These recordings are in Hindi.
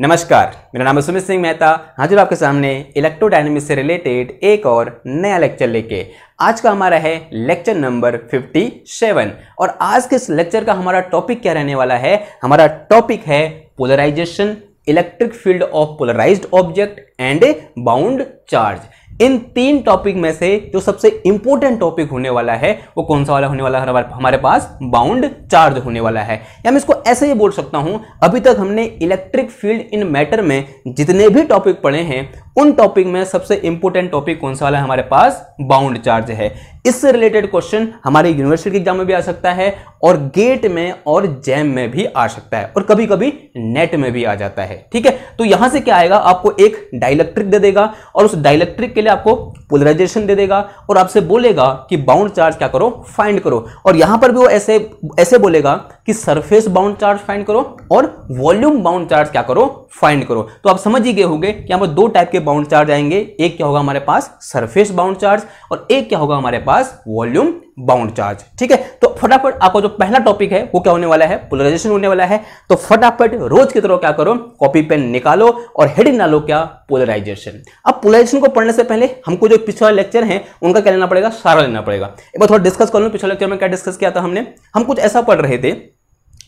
नमस्कार मेरा नाम है सुमित सिंह मेहता हाजिर आपके सामने इलेक्ट्रोडायनेमिक्स से रिलेटेड एक और नया लेक्चर लेके आज का हमारा है लेक्चर नंबर 57 और आज के इस लेक्चर का हमारा टॉपिक क्या रहने वाला है हमारा टॉपिक है polarization electric field of polarized object and bound charge इन तीन टॉपिक में से जो सबसे इंपॉर्टेंट टॉपिक होने वाला है वो कौन सा वाला होने वाला है हमारे पास बाउंड चार्ज होने वाला है या मैं इसको ऐसे ही बोल सकता हूं अभी तक हमने इलेक्ट्रिक फील्ड इन मैटर में जितने भी टॉपिक पढ़े हैं उन टॉपिक में सबसे इंपोर्टेंट टॉपिक कौन सा वाला है हमारे पास बाउंड चार्ज है इससे रिलेटेड क्वेश्चन हमारे यूनिवर्सिटी के एग्जाम में भी आ सकता है और गेट में और जैम में भी आ सकता है और कभी कभी नेट में भी आ जाता है ठीक है तो यहां से क्या आएगा आपको एक डायलेक्ट्रिक दे देगा और उस डायलेक्ट्रिक के लिए आपको पोलराइजेशन दे देगा और आपसे बोलेगा कि बाउंड चार्ज क्या करो फाइंड करो और यहां पर भी वो ऐसे ऐसे बोलेगा कि सरफेस बाउंड चार्ज फाइंड करो और वॉल्यूम बाउंड चार्ज क्या करो फाइंड करो तो आप समझ ही गए होंगे कि यहां पर दो टाइप के बाउंड चार्ज आएंगे एक क्या होगा हमारे पास सरफेस बाउंड चार्ज और एक क्या होगा हमारे पास वॉल्यूम बाउंड चार्ज ठीक है तो फटाफट आपका जो पहला टॉपिक है वो क्या होने वाला है पोलराइजेशन होने वाला है तो फटाफट रोज की तरह क्या करो कॉपी पेन निकालो और हेडिंग डालो क्या पोलराइजेशन अब पोलराइजेशन को पढ़ने से पहले हमको जो पिछला लेक्चर है उनका क्या लेना पड़ेगा सारा लेना पड़ेगा एक बार थोड़ा डिस्कस कर लो पिछले लेक्चर में क्या डिस्कस किया था हमने हम कुछ ऐसा पढ़ रहे थे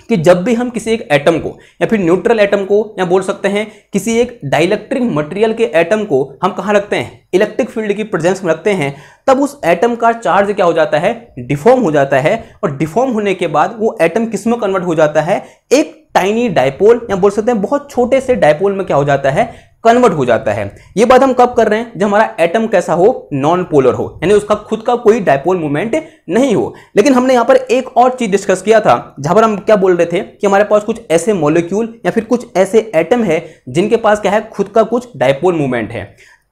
कि जब भी हम किसी एक एटम को या फिर न्यूट्रल एटम को या बोल सकते हैं किसी एक डाइलेक्ट्रिक मटेरियल के एटम को हम कहाँ रखते हैं इलेक्ट्रिक फील्ड की प्रेजेंस में रखते हैं तब उस एटम का चार्ज क्या हो जाता है डिफॉर्म हो जाता है और डिफॉर्म होने के बाद वो एटम किस में कन्वर्ट हो जाता है एक टाइनी डायपोल या बोल सकते हैं बहुत छोटे से डायपोल में क्या हो जाता है कन्वर्ट हो जाता है ये बात हम कब कर रहे हैं जब हमारा एटम कैसा हो नॉन पोलर हो यानी उसका खुद का कोई डायपोल मूवमेंट नहीं हो लेकिन हमने यहाँ पर एक और चीज डिस्कस किया था जहां पर हम क्या बोल रहे थे कि हमारे पास कुछ ऐसे मोलिक्यूल या फिर कुछ ऐसे एटम है जिनके पास क्या है खुद का कुछ डायपोल मूवमेंट है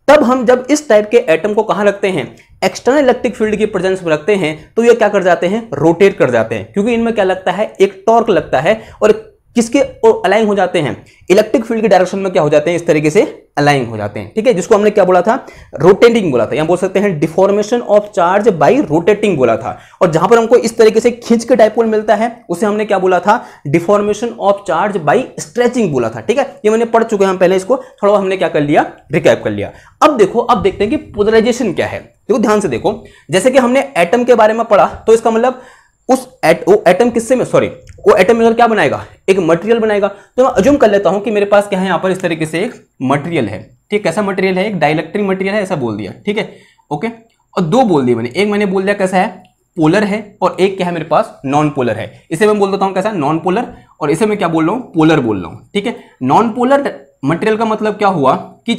तब हम जब इस टाइप के एटम को कहाँ रखते हैं एक्सटर्नल इलेक्ट्रिक फील्ड की प्रेजेंस में रखते हैं तो ये क्या कर जाते हैं रोटेट कर जाते हैं क्योंकि इनमें क्या लगता है एक टॉर्क लगता है और किसके और अलाइन हो जाते हैं इलेक्ट्रिक फील्ड के डायरेक्शन में क्या हो जाते हैं इस तरीके से अलाइन हो जाते हैं ठीक है जिसको हमने क्या बोला था रोटेटिंग बोला था या बोल सकते हैं deformation of charge by rotating बोला था और जहां पर हमको इस तरीके से खींच के डायपोल मिलता है उसे हमने क्या बोला था deformation of charge by stretching बोला था ठीक है ये मैंने पढ़ चुके हैं पहले इसको थोड़ा हमने क्या कर लिया रिकैप कर लिया अब देखो अब देखते हैं कि पोलराइजेशन क्या है देखो ध्यान से देखो जैसे कि हमने एटम के बारे में पढ़ा तो इसका मतलब उस एट वो एटम किससे में सॉरी वो एटम में क्या बनाएगा एक मटेरियल बनाएगा तो मैं अजूम कर लेता हूं कि मेरे पास क्या है यहां पर इस तरीके से एक मटेरियल है ठीक कैसा मटेरियल है एक डायलेक्ट्रिक मटेरियल है ऐसा बोल दिया ठीक है ओके और दो बोल दिए मैंने एक मैंने बोल दिया कैसा है पोलर है और एक क्या है मेरे पास नॉन पोलर है इसे मैं बोल देता हूं कैसा नॉन पोलर और इसे मैं क्या बोल रहा हूं पोलर बोल रहा हूं ठीक है नॉन पोलर मटेरियल का मतलब क्या हुआ कि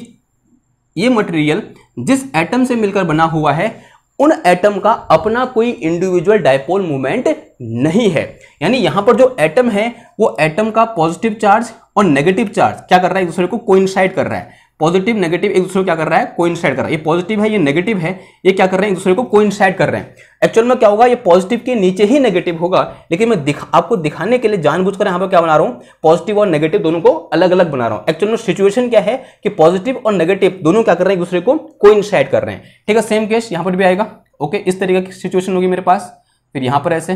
ये मटेरियल जिस एटम से मिलकर बना हुआ है उन एटम का अपना कोई इंडिविजुअल डायपोल मूवमेंट नहीं है यानी यहां पर जो एटम है वो एटम का पॉजिटिव चार्ज और नेगेटिव चार्ज क्या कर रहा है एक दूसरे को कोइंसाइड कर रहा है पॉजिटिव नेगेटिव एक दूसरे को क्या कर रहा है कोइंसाइड कर रहा है ये पॉजिटिव है ये नेगेटिव है ये क्या कर रहे हैं एक दूसरे को कोइंसाइड कर रहे हैं एक्चुअल में क्या होगा ये पॉजिटिव के नीचे ही नेगेटिव होगा लेकिन मैं दिखा, आपको दिखाने के लिए जानबूझ कर यहाँ पर क्या बना रहा हूँ पॉजिटिव और नेगेटिव दोनों को अलग अलग बना रहा हूँ एक्चुअल में सिचुएशन क्या है कि पॉजिटिव और नेगेटिव दोनों क्या कर रहे हैं एक दूसरे को कोइंसाइड कर रहे हैं ठीक है सेम केस यहाँ पर भी आएगा ओके इस तरीके की सिचुएशन होगी मेरे पास फिर यहाँ पर ऐसे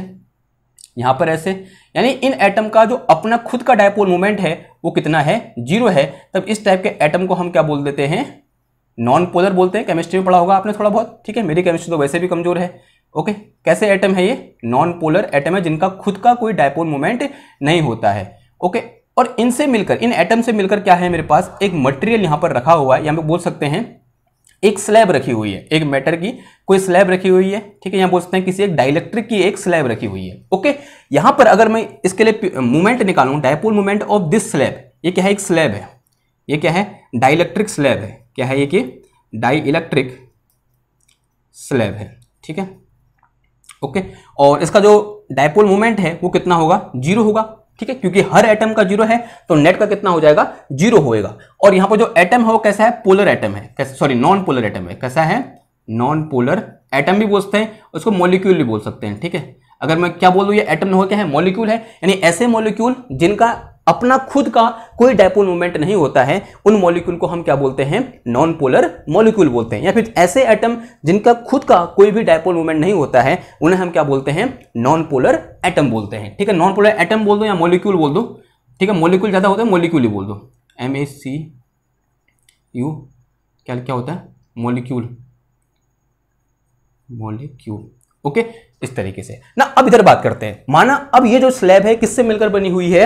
यहाँ पर ऐसे यानी इन एटम का जो अपना खुद का डायपोल मोमेंट है वो कितना है जीरो है तब इस टाइप के एटम को हम क्या बोल देते हैं नॉन पोलर बोलते हैं केमिस्ट्री में पढ़ा होगा आपने थोड़ा बहुत ठीक है मेरी केमिस्ट्री तो वैसे भी कमजोर है ओके कैसे एटम है ये नॉन पोलर एटम है जिनका खुद का कोई डायपोल मोमेंट नहीं होता है ओके और इनसे मिलकर इन एटम से मिलकर क्या है मेरे पास एक मटेरियल यहाँ पर रखा हुआ है या हम बोल सकते हैं एक स्लैब रखी हुई है एक मैटर की कोई स्लैब रखी हुई है ठीक है यहाँ पूछते हैं किसी एक डायलेक्ट्रिक की एक स्लैब रखी हुई है ओके यहां पर अगर मैं इसके लिए मूवमेंट निकालू dipole movement of this slab ये क्या है एक स्लैब है ये क्या है डाइलेक्ट्रिक स्लैब है क्या है ये कि डाई इलेक्ट्रिक स्लैब है ठीक है ओके और इसका जो डायपोल मूवमेंट है वो कितना होगा जीरो होगा ठीक है क्योंकि हर एटम का जीरो है तो नेट का कितना हो जाएगा जीरो होएगा और यहां पर जो एटम है वो कैसा है पोलर एटम है सॉरी नॉन पोलर एटम है कैसा है नॉन पोलर एटम भी बोलते हैं उसको मॉलिक्यूल भी बोल सकते हैं ठीक है अगर मैं क्या बोलूँ ये एटम हो क्या है मॉलिक्यूल है यानी ऐसे मॉलिक्यूल जिनका अपना खुद का कोई डायपोल मोमेंट नहीं होता है उन मॉलिक्यूल को हम क्या बोलते हैं नॉन पोलर मॉलिक्यूल बोलते हैं या फिर ऐसे एटम जिनका खुद का कोई भी डायपोल मोमेंट नहीं होता है उन्हें हम क्या बोलते हैं नॉन पोलर एटम बोलते हैं ठीक है नॉन पोलर एटम बोल दो या मॉलिक्यूल बोल दो ठीक है मॉलिक्यूल ज़्यादा होता है मॉलिक्यूल ही बोल दो एम ए सी यू क्या क्या होता है मॉलिक्यूल मॉलिक्यूल ओके इस तरीके से ना अब इधर बात करते हैं माना अब ये जो स्लैब है किससे मिलकर बनी हुई है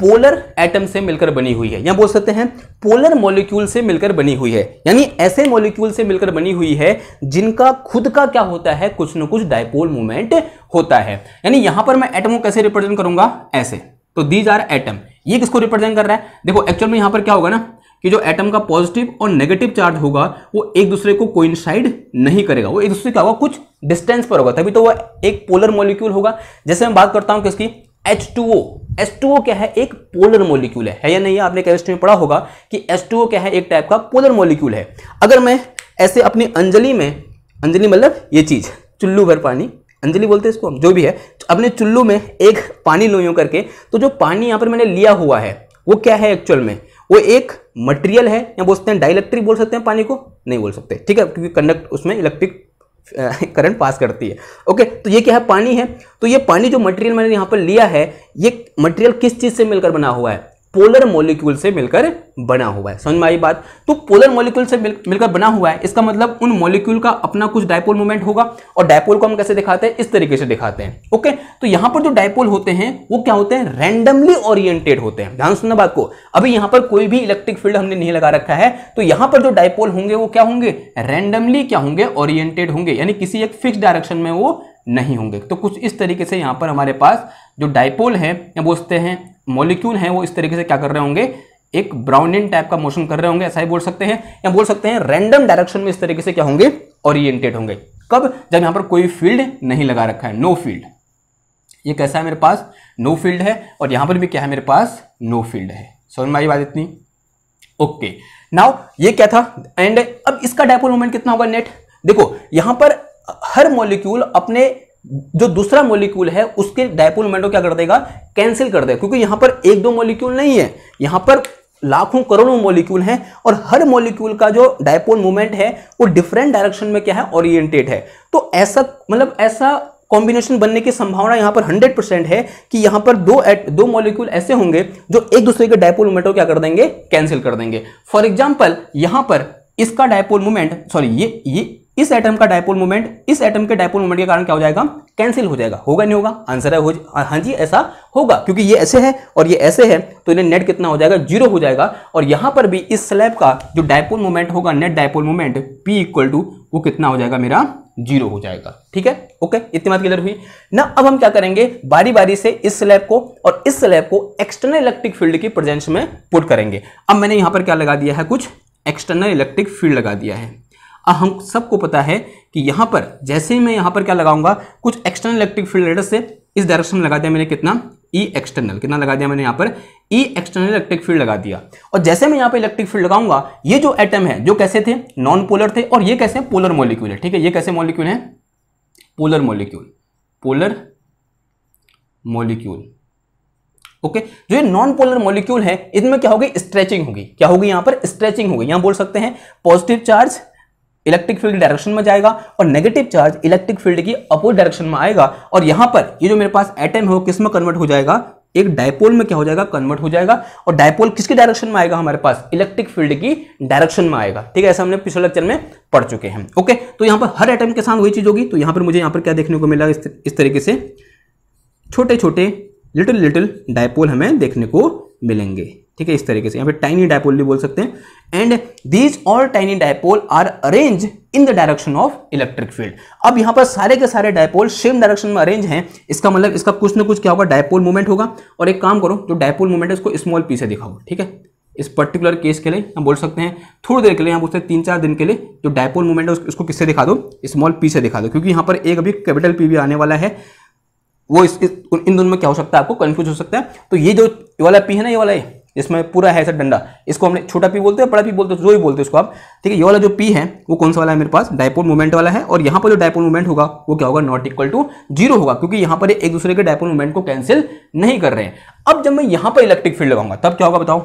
पोलर एटम से मिलकर बनी हुई है या बोल सकते हैं पोलर मॉलिक्यूल से मिलकर बनी हुई है यानी ऐसे मॉलिक्यूल से मिलकर बनी हुई है जिनका खुद का क्या होता है कुछ ना कुछ डायपोल मूवमेंट होता है यानी यहां पर मैं एटम को कैसे रिप्रेजेंट करूंगा ऐसे तो दीज आर एटम ये किसको रिप्रेजेंट कर रहा है देखो एक्चुअल में यहां पर क्या होगा ना कि जो एटम का पॉजिटिव और नेगेटिव चार्ज होगा वो एक दूसरे को कोइंसाइड नहीं करेगा वो एक दूसरे क्या होगा कुछ डिस्टेंस पर होगा तभी तो वह एक पोलर मॉलिक्यूल होगा जैसे मैं बात करता हूं किसकी H2O H2O क्या है एक पोलर मोलिक्यूल है, है या नहीं आपने केमिस्ट्री में पढ़ा होगा कि H2O क्या है एक टाइप का पोलर मोलिक्यूल है अगर मैं ऐसे अपनी अंजलि में अंजलि मतलब ये चीज़ चुल्लू भर पानी अंजलि बोलते हैं इसको हम जो भी है अपने चुल्लू में एक पानी लो यूँ करके तो जो पानी यहाँ पर मैंने लिया हुआ है वो क्या है एक्चुअल में वो एक मटेरियल है या बोलते हैं डाइलेक्ट्रिक बोल सकते हैं पानी को नहीं बोल सकते ठीक है क्योंकि कंडक्ट उसमें इलेक्ट्रिक करंट पास करती है ओके तो ये क्या है पानी है तो ये पानी जो मटेरियल मैंने यहाँ पर लिया है ये मटेरियल किस चीज़ से मिलकर बना हुआ है पोलर मॉलिक्यूल से मिलकर बना हुआ है समझ में आई बात तो पोलर मॉलिक्यूल से मिल, मिलकर बना हुआ है इसका मतलब उन मॉलिक्यूल का अपना कुछ डायपोल मोमेंट होगा और डायपोल को हम कैसे दिखाते हैं इस तरीके से दिखाते हैं ओके तो यहां पर जो डायपोल होते हैं वो क्या होते हैं रैंडमली ओरिएंटेड होते हैं ध्यान सुनना बात को अभी यहां पर कोई भी इलेक्ट्रिक फील्ड हमने नहीं लगा रखा है तो यहां पर जो डायपोल होंगे वो क्या होंगे रैंडमली क्या होंगे ओरिएंटेड होंगे यानी किसी एक फिक्स डायरेक्शन में वो नहीं होंगे तो कुछ इस तरीके से यहां पर हमारे पास जो डायपोल है बोझते बोलते हैं मॉलिक्यूल हैं वो इस तरीके से क्या कर रहे होंगे एक ब्राउनियन टाइप का मोशन कर रहे होंगे ऐसा ही बोल सकते हैं या बोल सकते हैं रैंडम डायरेक्शन में इस तरीके से क्या होंगे ओरिएंटेड होंगे कब जब यहां पर कोई फील्ड नहीं लगा रखा है नो फील्ड ये कैसा है मेरे पास नो no फील्ड है और यहां पर भी क्या है मेरे पास नो no फील्ड है समझ में आई बात इतनी ओके okay. नाउ ये क्या था एंड अब इसका डायपोल मोमेंट कितना होगा नेट देखो यहां पर हर मॉलिक्यूल अपने जो दूसरा मोलिक्यूल है उसके डायपोल मोमेंट को क्या कर देगा कैंसिल कर देगा क्योंकि यहां पर एक दो मोलिक्यूल नहीं है यहां पर लाखों करोड़ों मोलिक्यूल हैं और हर मोलिक्यूल का जो डायपोल मोमेंट है वो डिफरेंट डायरेक्शन में क्या है ओरिएंटेड है तो ऐसा मतलब ऐसा कॉम्बिनेशन बनने की संभावना यहां पर 100 परसेंट है कि यहां पर दो एट दो मॉलिक्यूल ऐसे होंगे जो एक दूसरे के डायपोल मोमेंट को क्या कर देंगे कैंसिल कर देंगे फॉर एग्जाम्पल यहां पर इसका डायपोल मोमेंट सॉरी ये ये इस एटम का डायपोल मोमेंट इस एटम के डायपोल मोमेंट के कारण क्या हो जाएगा कैंसिल हो जाएगा होगा नहीं होगा आंसर है हो हाँ, हाँ जी ऐसा होगा क्योंकि ये ऐसे है और ये ऐसे है तो इन्हें नेट कितना हो जाएगा जीरो हो जाएगा और यहां पर भी इस स्लैब का जो डायपोल मोमेंट होगा net dipole moment P equal to वो कितना हो जाएगा मेरा जीरो हो जाएगा ठीक है ओके इतनी बात क्लियर हुई ना अब हम क्या करेंगे बारी बारी से इस स्लैब को और इस स्लैब को एक्सटर्नल इलेक्ट्रिक फील्ड की प्रेजेंस में पुट करेंगे अब मैंने यहां पर क्या लगा दिया है कुछ एक्सटर्नल इलेक्ट्रिक फील्ड लगा दिया है अब हम सबको पता है कि यहाँ पर जैसे ही मैं यहाँ पर क्या लगाऊंगा कुछ एक्सटर्नल इलेक्ट्रिक फील्ड रेडियस से इस डायरेक्शन में लगा दिया मैंने कितना ई e एक्सटर्नल कितना लगा दिया मैंने यहाँ पर ई एक्सटर्नल इलेक्ट्रिक फील्ड लगा दिया और जैसे मैं यहाँ पर इलेक्ट्रिक फील्ड लगाऊंगा ये जो एटम है जो कैसे थे नॉन पोलर थे और ये कैसे पोलर मोलिक्यूल है ठीक है ये कैसे मॉलिक्यूल है polar molecule polar molecule okay okay, जो ये नॉन पोलर मॉलिक्यूल है इनमें क्या होगी स्ट्रेचिंग होगी क्या होगी यहां पर स्ट्रेचिंग होगी यहां बोल सकते हैं positive charge electric field direction में जाएगा और नेगेटिव चार्ज इलेक्ट्रिक फील्ड की अपोजिट डायरेक्शन में आएगा और यहां पर ये जो मेरे पास एटम है वो किस में कन्वर्ट हो जाएगा एक डायपोल में क्या हो जाएगा कन्वर्ट हो जाएगा और डायपोल किसकी डायरेक्शन में आएगा हमारे पास इलेक्ट्रिक फील्ड की डायरेक्शन में आएगा ठीक है ऐसा हमने पिछले लेक्चर में पढ़ चुके हैं ओके तो यहां पर हर एटम के साथ वही चीज होगी तो यहां पर मुझे यहां पर क्या देखने को मिला इस तरीके से छोटे छोटे लिटिल लिटिल डायपोल हमें देखने को मिलेंगे ठीक है इस तरीके से यहाँ पे टाइनी डायपोल भी बोल सकते हैं and these all tiny dipole are arrange in the direction of electric field अब यहाँ पर सारे के सारे डायपोल सेम डायरेक्शन में अरेंज हैं इसका मतलब इसका कुछ ना कुछ क्या होगा डायपोल मूवमेंट होगा और एक काम करो जो डायपोल मूवमेंट है उसको स्मॉल पी से दिखाओ ठीक है इस पर्टिकुलर केस के लिए हम बोल सकते हैं थोड़ी देर के लिए हम बोलते हैं तीन चार दिन के लिए जो डायपोल मूवमेंट है उसको किससे दिखा दो स्मॉल पी से दिखा दो क्योंकि यहाँ पर एक अभी कैपिटल पी भी आने वाला है वो इस, इस इन दोनों में क्या हो सकता है आपको कन्फ्यूज हो सकता है तो ये जो ये वाला पी है ना ये वाला ये इसमें पूरा है सर डंडा इसको हमने छोटा पी बोलते हैं बड़ा पी बोलते हैं जो भी बोलते हैं उसको आप ठीक है ये वाला जो पी है वो कौन सा वाला है मेरे पास डायपोल मूवमेंट वाला है और यहाँ पर जो डायपोल मूवमेंट होगा वो क्या होगा नॉट इक्वल टू जीरो होगा क्योंकि यहाँ पर एक दूसरे के डायपोल मूवमेंट को कैंसिल नहीं कर रहे हैं अब जब मैं यहाँ पर इलेक्ट्रिक फील्ड लगाऊंगा तब क्या होगा बताओ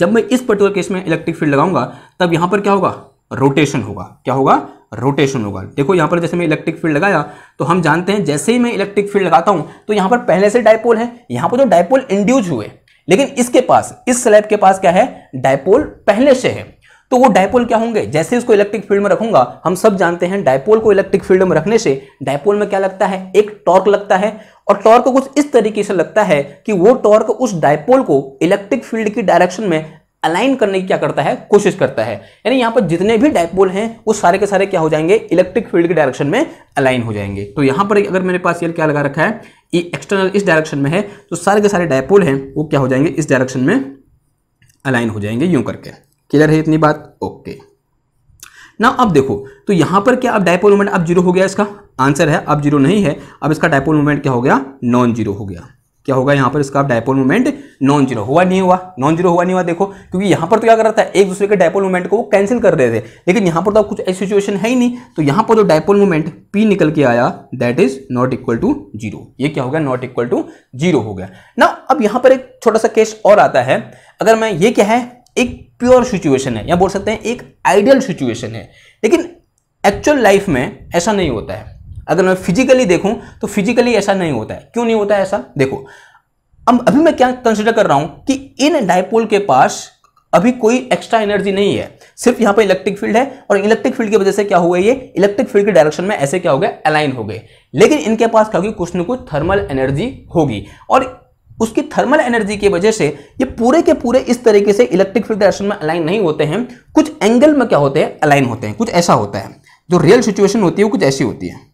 जब मैं इस पर्टिकुलर केस में इलेक्ट्रिक फील्ड लगाऊंगा तब यहाँ पर क्या होगा रोटेशन होगा क्या होगा रोटेशन होगा देखो यहाँ पर जैसे मैं इलेक्ट्रिक फील्ड लगाया तो हम जानते हैं जैसे ही मैं इलेक्ट्रिक फील्ड लगाता हूँ तो यहाँ पर पहले से डायपोल है यहाँ पर जो डायपोल इंड्यूज हुए लेकिन इसके पास इस स्लैब के पास क्या है डायपोल पहले से है तो वो डायपोल क्या होंगे जैसे इसको इलेक्ट्रिक फील्ड में रखूंगा हम सब जानते हैं डायपोल को इलेक्ट्रिक फील्ड में रखने से डायपोल में क्या लगता है एक टॉर्क लगता है और टॉर्क कुछ इस तरीके से लगता है कि वो टॉर्क उस डायपोल को इलेक्ट्रिक फील्ड की डायरेक्शन में अलाइन करने की क्या करता है कोशिश करता है यानी यहां पर जितने भी डायपोल हैं वो सारे के सारे क्या हो जाएंगे इलेक्ट्रिक फील्ड के डायरेक्शन में अलाइन हो जाएंगे तो यहां पर अगर मेरे पास ये क्या लगा रखा है ये एक्सटर्नल इस डायरेक्शन में है तो सारे के सारे डायपोल हैं वो क्या हो जाएंगे इस डायरेक्शन में अलाइन हो जाएंगे यूं करके क्लियर है इतनी बात ओके ना अब देखो तो यहां पर क्या अब डायपोल मोमेंट अब जीरो हो गया इसका आंसर है अब जीरो नहीं है अब इसका डायपोल मोमेंट क्या हो गया नॉन जीरो हो गया क्या होगा यहाँ पर इसका डायपोल मोमेंट नॉन जीरो हुआ नहीं हुआ नॉन जीरो हुआ नहीं हुआ देखो क्योंकि यहाँ पर तो क्या कर रहा था एक दूसरे के डायपोल मोमेंट को वो कैंसिल कर रहे थे लेकिन यहाँ पर तो कुछ ऐसी सिचुएशन है ही नहीं तो यहाँ पर जो डायपोल मोमेंट पी निकल के आया that is not equal to zero ये क्या हो गया नॉट इक्वल टू जीरो हो गया ना अब यहाँ पर एक छोटा सा केस और आता है अगर मैं ये क्या है एक प्योर सिचुएशन है या बोल सकते हैं एक आइडियल सिचुएशन है लेकिन एक्चुअल लाइफ में ऐसा नहीं होता है अगर मैं फिजिकली देखूं तो फिजिकली ऐसा नहीं होता है क्यों नहीं होता है ऐसा देखो अब अभी मैं क्या कंसिडर कर रहा हूं कि इन डायपोल के पास अभी कोई एक्स्ट्रा एनर्जी नहीं है सिर्फ यहां पर इलेक्ट्रिक फील्ड है और इलेक्ट्रिक फील्ड की वजह से क्या हुआ ये इलेक्ट्रिक फील्ड के डायरेक्शन में ऐसे क्या हो गए अलाइन हो गए लेकिन इनके पास क्या होगी कुछ ना कुछ थर्मल एनर्जी होगी और उसकी थर्मल एनर्जी की वजह से ये पूरे के पूरे इस तरीके से इलेक्ट्रिक फील्ड डायरेक्शन में अलाइन नहीं होते हैं कुछ एंगल में क्या होते हैं अलाइन होते हैं कुछ ऐसा होता है जो रियल सिचुएशन होती है वो कुछ ऐसी होती है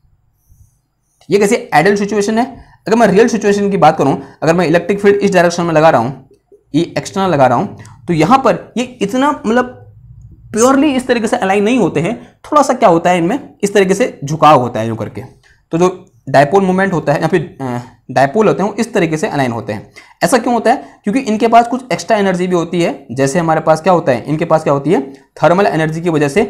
ये कैसे एडल्ट सिचुएशन है अगर मैं रियल सिचुएशन की बात करूं अगर मैं इलेक्ट्रिक फील्ड इस डायरेक्शन में लगा रहा हूँ ये एक्सटर्नल लगा रहा हूं तो यहां पर ये इतना मतलब प्योरली इस तरीके से अलाइन नहीं होते हैं थोड़ा सा क्या होता है इनमें इस तरीके से झुकाव होता है यूँ करके तो जो डायपोल मूवमेंट होता है या फिर डायपोल होते हैं वो इस तरीके से अलाइन होते हैं ऐसा क्यों होता है क्योंकि इनके पास कुछ एक्स्ट्रा एनर्जी भी होती है जैसे हमारे पास क्या होता है इनके पास क्या होती है थर्मल एनर्जी की वजह से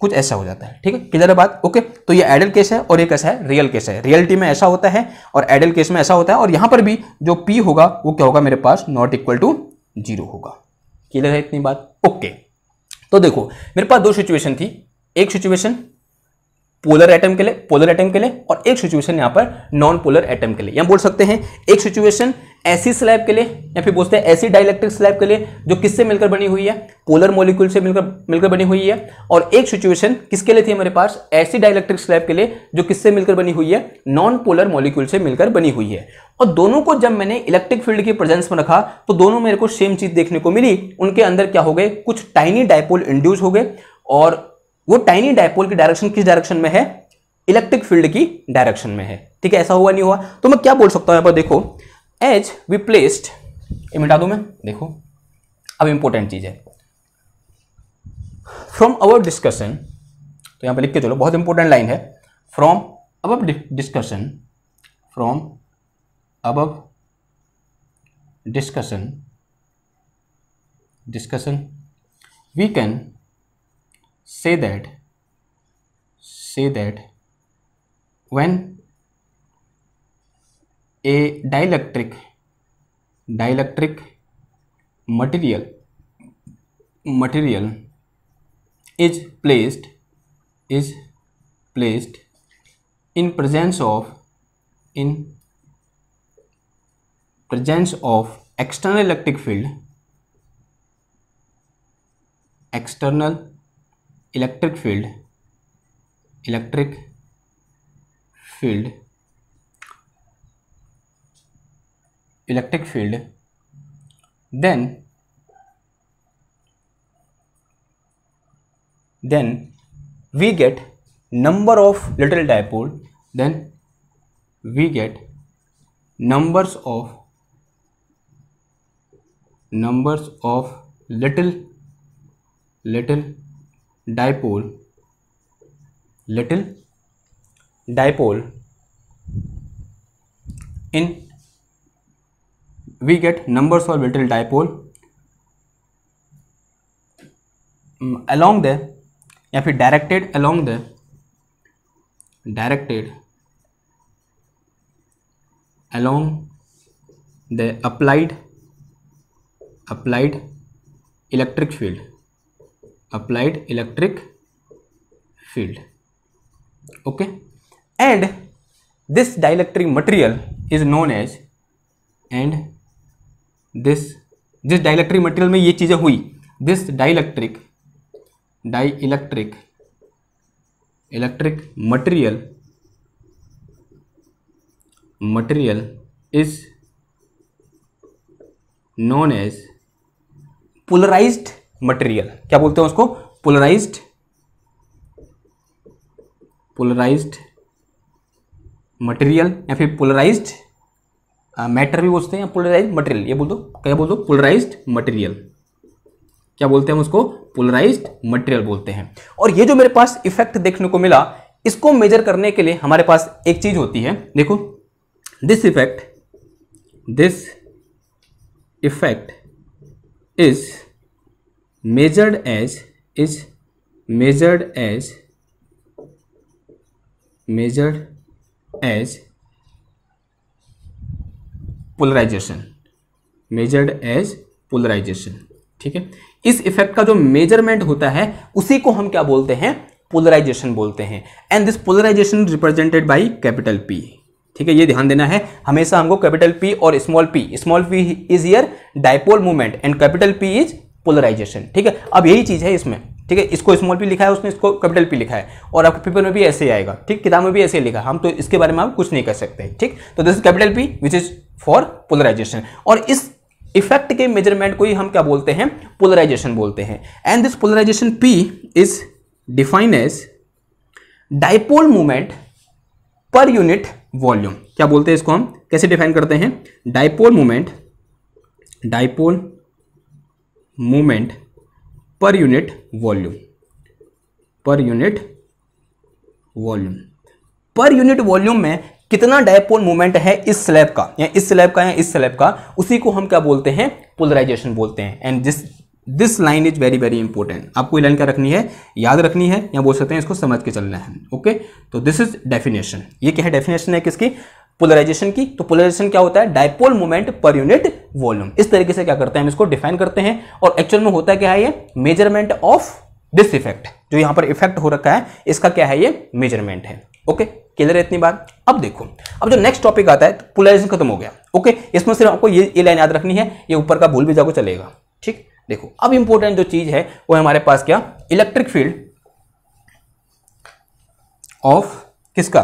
कुछ ऐसा हो जाता है ठीक है क्लियर बात ओके तो ये एडल केस है और ये कैसा है रियल केस है रियलिटी में ऐसा होता है और एडल केस में ऐसा होता है और यहां पर भी जो पी होगा वो क्या होगा मेरे पास नॉट इक्वल टू जीरो होगा क्लियर है इतनी बात ओके तो देखो मेरे पास दो सिचुएशन थी एक सिचुएशन पोलर एटम के लिए पोलर एटम के लिए और एक सिचुएशन यहाँ पर नॉन पोलर एटम के लिए या बोल सकते हैं एक सिचुएशन ऐसी स्लैब के लिए या फिर बोलते हैं ऐसी डायलेक्ट्रिक स्लैब के लिए जो किससे मिलकर बनी हुई है पोलर मोलिक्यूल से मिलकर मिलकर बनी हुई है और एक सिचुएशन किसके लिए थी हमारे पास ऐसी डायलेक्ट्रिक स्लैब के लिए जो किससे मिलकर बनी हुई है नॉन पोलर मोलिक्यूल से मिलकर बनी हुई है और दोनों को जब मैंने इलेक्ट्रिक फील्ड के प्रेजेंस में रखा तो दोनों मेरे को सेम चीज देखने को मिली उनके अंदर क्या हो गए कुछ टाइनी डायपोल इंड्यूस हो गए और वो टाइनी डायपोल की डायरेक्शन किस डायरेक्शन में है इलेक्ट्रिक फील्ड की डायरेक्शन में है ठीक है ऐसा हुआ नहीं हुआ तो मैं क्या बोल सकता हूं यहां पर देखो एज वी प्लेस्ड मिटा दू मैं देखो अब इंपॉर्टेंट चीज़ है फ्रॉम अवर डिस्कशन तो यहां पे लिख के चलो बहुत इंपॉर्टेंट लाइन है from above discussion from above discussion discussion we can say that say that when a dielectric dielectric material material is placed is placed in presence of in presence of external electric field external electric field electric field electric field then then we get number of little dipole then we get numbers of numbers of little little dipole little dipole in we get numbers of little dipole along the या फिर directed along the directed along the applied applied electric field applied electric field okay and this dielectric material is known as and this जिस डाइलेक्ट्रिक मटेरियल में ये चीज़ें हुई this dielectric dielectric electric material material is known as polarized material क्या बोलते हैं उसको पोलराइज्ड पोलराइज्ड मटेरियल या फिर पोलराइज्ड मैटर भी बोलते हैं पोलराइज मटेरियल ये बोल दो क्या बोल दो पोलराइज्ड मटेरियल क्या बोलते हैं उसको पोलराइज्ड मटेरियल बोलते हैं और ये जो मेरे पास इफेक्ट देखने को मिला इसको मेजर करने के लिए हमारे पास एक चीज होती है देखो this effect this effect is measured as is measured as measured as polarization measured as polarization ठीक है इस इफेक्ट का जो मेजरमेंट होता है उसी को हम क्या बोलते हैं पोलराइजेशन बोलते हैं and this polarization represented by capital P ठीक है ये ध्यान देना है हमेशा हमको कैपिटल पी और small P small P is here dipole movement and capital P is polarization ठीक है अब यही चीज़ है इसमें ठीक है इसको स्मॉल पी लिखा है उसने इसको कैपिटल पी लिखा है और आपके पेपर में भी ऐसे ही आएगा ठीक किताब में भी ऐसे ही लिखा हम तो इसके बारे में आप कुछ नहीं कर सकते ठीक तो this is capital P which is for polarization और इस इफेक्ट के मेजरमेंट को ही हम क्या बोलते हैं पोलराइजेशन बोलते हैं and this polarization P is define as dipole movement per unit volume क्या बोलते हैं इसको हम कैसे डिफाइन करते हैं dipole movement dipole moment per unit volume per unit volume per unit volume में कितना डायपोल मूवमेंट है इस स्लैब का या इस स्लैब का या इस स्लैब का उसी को हम क्या बोलते हैं पोलराइजेशन बोलते हैं and this this line is very very important आपको ये लाइन क्या रखनी है याद रखनी है या बोल सकते हैं इसको समझ के चलना है ओके okay? तो दिस इज डेफिनेशन ये क्या है डेफिनेशन है किसकी पोलराइजेशन की तो पोलराइजेशन क्या होता है dipole moment per unit volume इस तरीके से क्या करते हैं हम इसको डिफाइन करते हैं और एक्चुअल में होता है क्या है ये मेजरमेंट ऑफ दिस इफेक्ट जो यहां पर इफेक्ट हो रखा है इसका क्या है ये मेजरमेंट है ओके क्लियर है इतनी बात अब देखो अब जो नेक्स्ट टॉपिक आता है तो पोलराइजेशन खत्म हो गया ओके इसमें सिर्फ आपको ये ये लाइन याद रखनी है ये ऊपर का भूल भी जाकर चलेगा ठीक देखो अब इंपॉर्टेंट जो चीज है वो हमारे पास क्या इलेक्ट्रिक फील्ड ऑफ किसका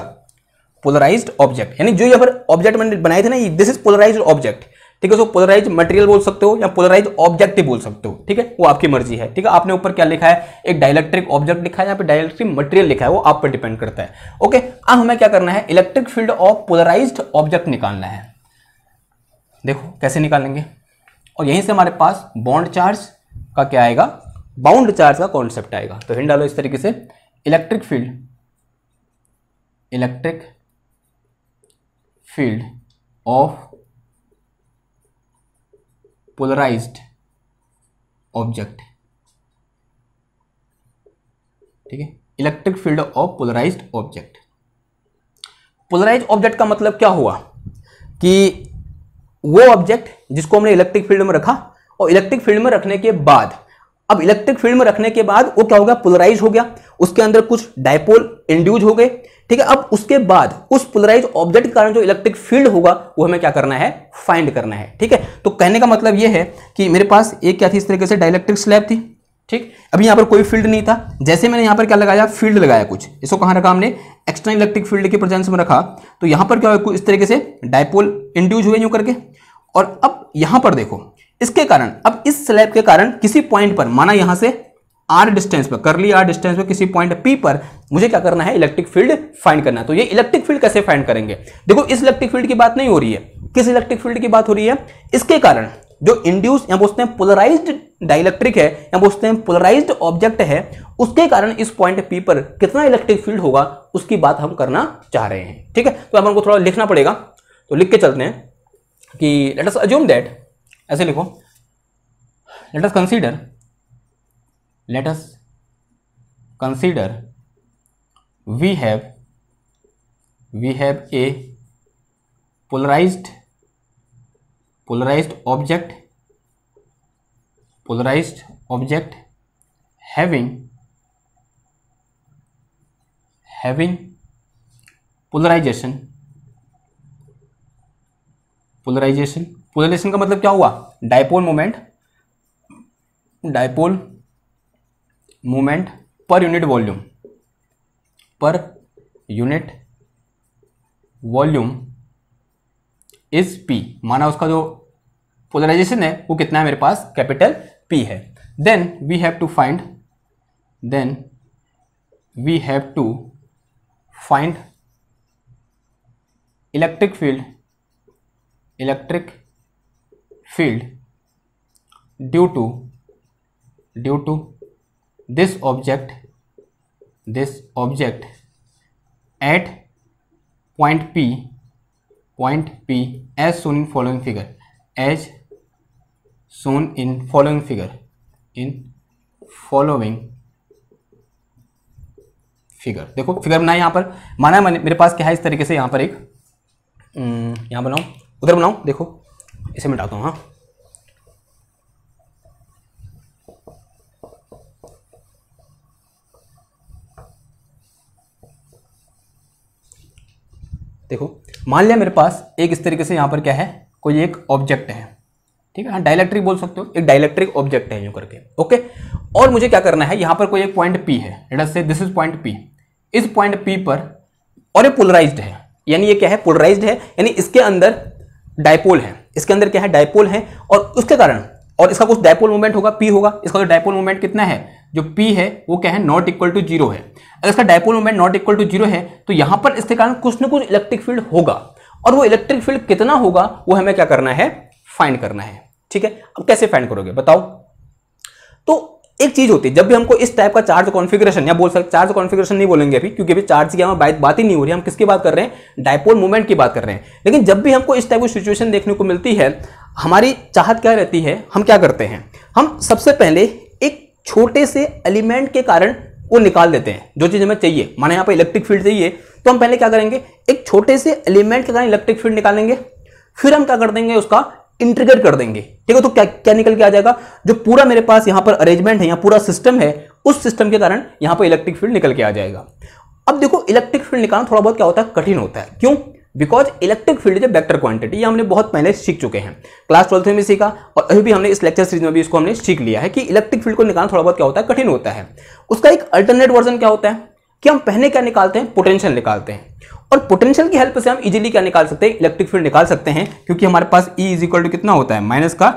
पोलराइज ऑब्जेक्ट यानी जो यहाँ पर ऑब्जेक्ट मैंने बनाए थे ना दिस इज पोलराइज ऑब्जेक्ट ठीक है उसको पोलराइज मटेरियल बोल सकते हो या पोलराइज ऑब्जेक्ट बोल सकते हो ठीक है वो आपकी मर्जी है ठीक है आपने ऊपर क्या लिखा है एक डायलेक्ट्रिक ऑब्जेक्ट लिखा है यहाँ पे डायलेक्ट्रिक मटेरियल लिखा है वो आप पर डिपेंड करता है ओके अब हमें क्या करना है electric field of polarize object निकालना है देखो कैसे निकालेंगे और यहीं से हमारे पास बॉन्ड चार्ज का क्या आएगा बाउंड चार्ज का कॉन्सेप्ट आएगा तो हिंड डालो इस तरीके से electric field electric field of polarized object ठीक है electric field of polarized object polarize object का मतलब क्या हुआ कि वो ऑब्जेक्ट जिसको हमने इलेक्ट्रिक फील्ड में रखा और इलेक्ट्रिक फील्ड में रखने के बाद अब इलेक्ट्रिक फील्ड में रखने के बाद वो क्या हो गया पोलराइज हो गया उसके अंदर कुछ डायपोल इंड्यूज हो गए ठीक है अब उसके बाद उस पोलराइज ऑब्जेक्ट के कारण जो इलेक्ट्रिक फील्ड होगा वो हमें क्या करना है फाइंड करना है ठीक है तो कहने का मतलब ये है कि मेरे पास एक क्या थी इस तरीके से डायलेक्ट्रिक स्लैब थी ठीक अभी यहाँ पर कोई फील्ड नहीं था जैसे मैंने यहाँ पर क्या लगाया फील्ड लगाया कुछ इसको कहाँ रखा हमने एक्सटर्नल इलेक्ट्रिक फील्ड के प्रजेंस में रखा तो यहाँ पर क्या हुआ इस तरीके से डायपोल इंड्यूज हुए यूँ करके और अब यहाँ पर देखो इसके कारण अब इस स्लैब के कारण किसी पॉइंट पर माना यहाँ से आर डिस्टेंस पर करली आर डिस्टेंस पर किसी पॉइंट पी पर मुझे क्या करना है इलेक्ट्रिक फील्ड फाइंड करना है तो ये इलेक्ट्रिक फील्ड कैसे फाइंड करेंगे देखो इस इलेक्ट्रिक फील्ड की बात नहीं हो रही है किस इलेक्ट्रिक फील्ड की बात हो रही है इसके कारण जो इंड्यूस या बोलते हैं पोलराइज डाइलेक्ट्रिक है या बोलते हैं पोलराइज ऑब्जेक्ट है उसके कारण इस पॉइंट पी पर कितना इलेक्ट्रिक फील्ड होगा उसकी बात हम करना चाह रहे हैं ठीक है तो अब हमको थोड़ा लिखना पड़ेगा तो लिख के चलते हैं कि लेटस अज्यूम दैट ऐसे लिखो let's consider let us consider we have we have a polarized polarized object polarized object having having polarization polarization polarization का मतलब क्या हुआ dipole moment dipole movement per unit volume per unit volume is P माना उसका जो पोलराइजेशन है वो कितना है मेरे पास कैपिटल पी है then we have to find then we have to find electric field electric field due to due to this object this object at point p point p as shown in following figure as shown in following figure in following figure देखो फिगर बनाए यहाँ पर माना मैंने मेरे पास क्या है इस तरीके से यहाँ पर एक यहाँ बनाऊँ उधर बनाऊँ देखो इसे मिटाता हूँ हाँ देखो मान लिया मेरे पास एक इस तरीके से यहाँ पर क्या है कोई एक ऑब्जेक्ट है ठीक है हाँ डायलैक्ट्रिक बोल सकते हो एक डायलैक्ट्रिक ऑब्जेक्ट है यूँ करके ओके और मुझे क्या करना है यहाँ पर कोई एक पॉइंट पी है say this is point P इस पॉइंट पी पर और ये पोलराइज है यानी ये क्या है पोलराइज है यानी इसके अंदर डायपोल है इसके अंदर क्या है डायपोल है और उसके कारण और इसका कुछ डायपोल मोमेंट होगा पी होगा इसका जो डायपोल मोमेंट कितना है जो पी है वो क्या है नॉट इक्वल टू जीरो है अगर इसका dipole moment not equal to zero है तो यहां पर इसके कारण कुछ ना कुछ इलेक्ट्रिक फील्ड होगा और वो इलेक्ट्रिक फील्ड कितना होगा वो हमें क्या करना है फाइंड करना है ठीक है अब कैसे फाइंड करोगे बताओ तो एक चीज होती है जब भी हमको इस टाइप का चार्ज कॉन्फ़िगरेशन या बोल सकते चार्ज कॉन्फ़िगरेशन नहीं बोलेंगे अभी क्योंकि अभी चार्ज की हमें बात ही नहीं हो रही हम किसकी बात कर रहे हैं डायपोल मूवमेंट की बात कर रहे हैं लेकिन जब भी हमको इस टाइप की सिचुएशन देखने को मिलती है हमारी चाहत क्या रहती है हम क्या करते हैं हम सबसे पहले एक छोटे से एलिमेंट के कारण वो निकाल देते हैं जो चीज़ हमें चाहिए माने यहाँ पर इलेक्ट्रिक फील्ड चाहिए तो हम पहले क्या करेंगे एक छोटे से एलिमेंट के कारण इलेक्ट्रिक फील्ड निकालेंगे फिर हम क्या कर देंगे उसका इंट्रीगेट कर देंगे ठीक है तो क्या क्या निकल के आ जाएगा जो पूरा मेरे पास यहां पर अरेंजमेंट है यहां पूरा सिस्टम है उस सिस्टम के कारण यहां पर इलेक्ट्रिक फील्ड निकल के आ जाएगा अब देखो इलेक्ट्रिक फील्ड निकालना थोड़ा बहुत क्या होता है कठिन होता है क्यों बिकॉज इलेक्ट्रिक फील्ड जो वेक्टर क्वांटिटी हमने बहुत पहले सीख चुके हैं क्लास ट्वेल्थ में सीखा और अभी भी हमने इस लेक्चर सीरीज में भी इसको हमने सीख लिया है कि इलेक्ट्रिक फील्ड को निकालना थोड़ा बहुत क्या होता है कठिन होता है उसका एक अल्टरनेट वर्जन क्या होता है कि हम पहले क्या निकालते हैं पोटेंशियल निकालते हैं और पोटेंशियल की हेल्प से हम इजीली क्या निकाल सकते हैं इलेक्ट्रिक फील्ड निकाल सकते हैं क्योंकि हमारे पास ई इज इक्वल टू कितना होता है माइनस का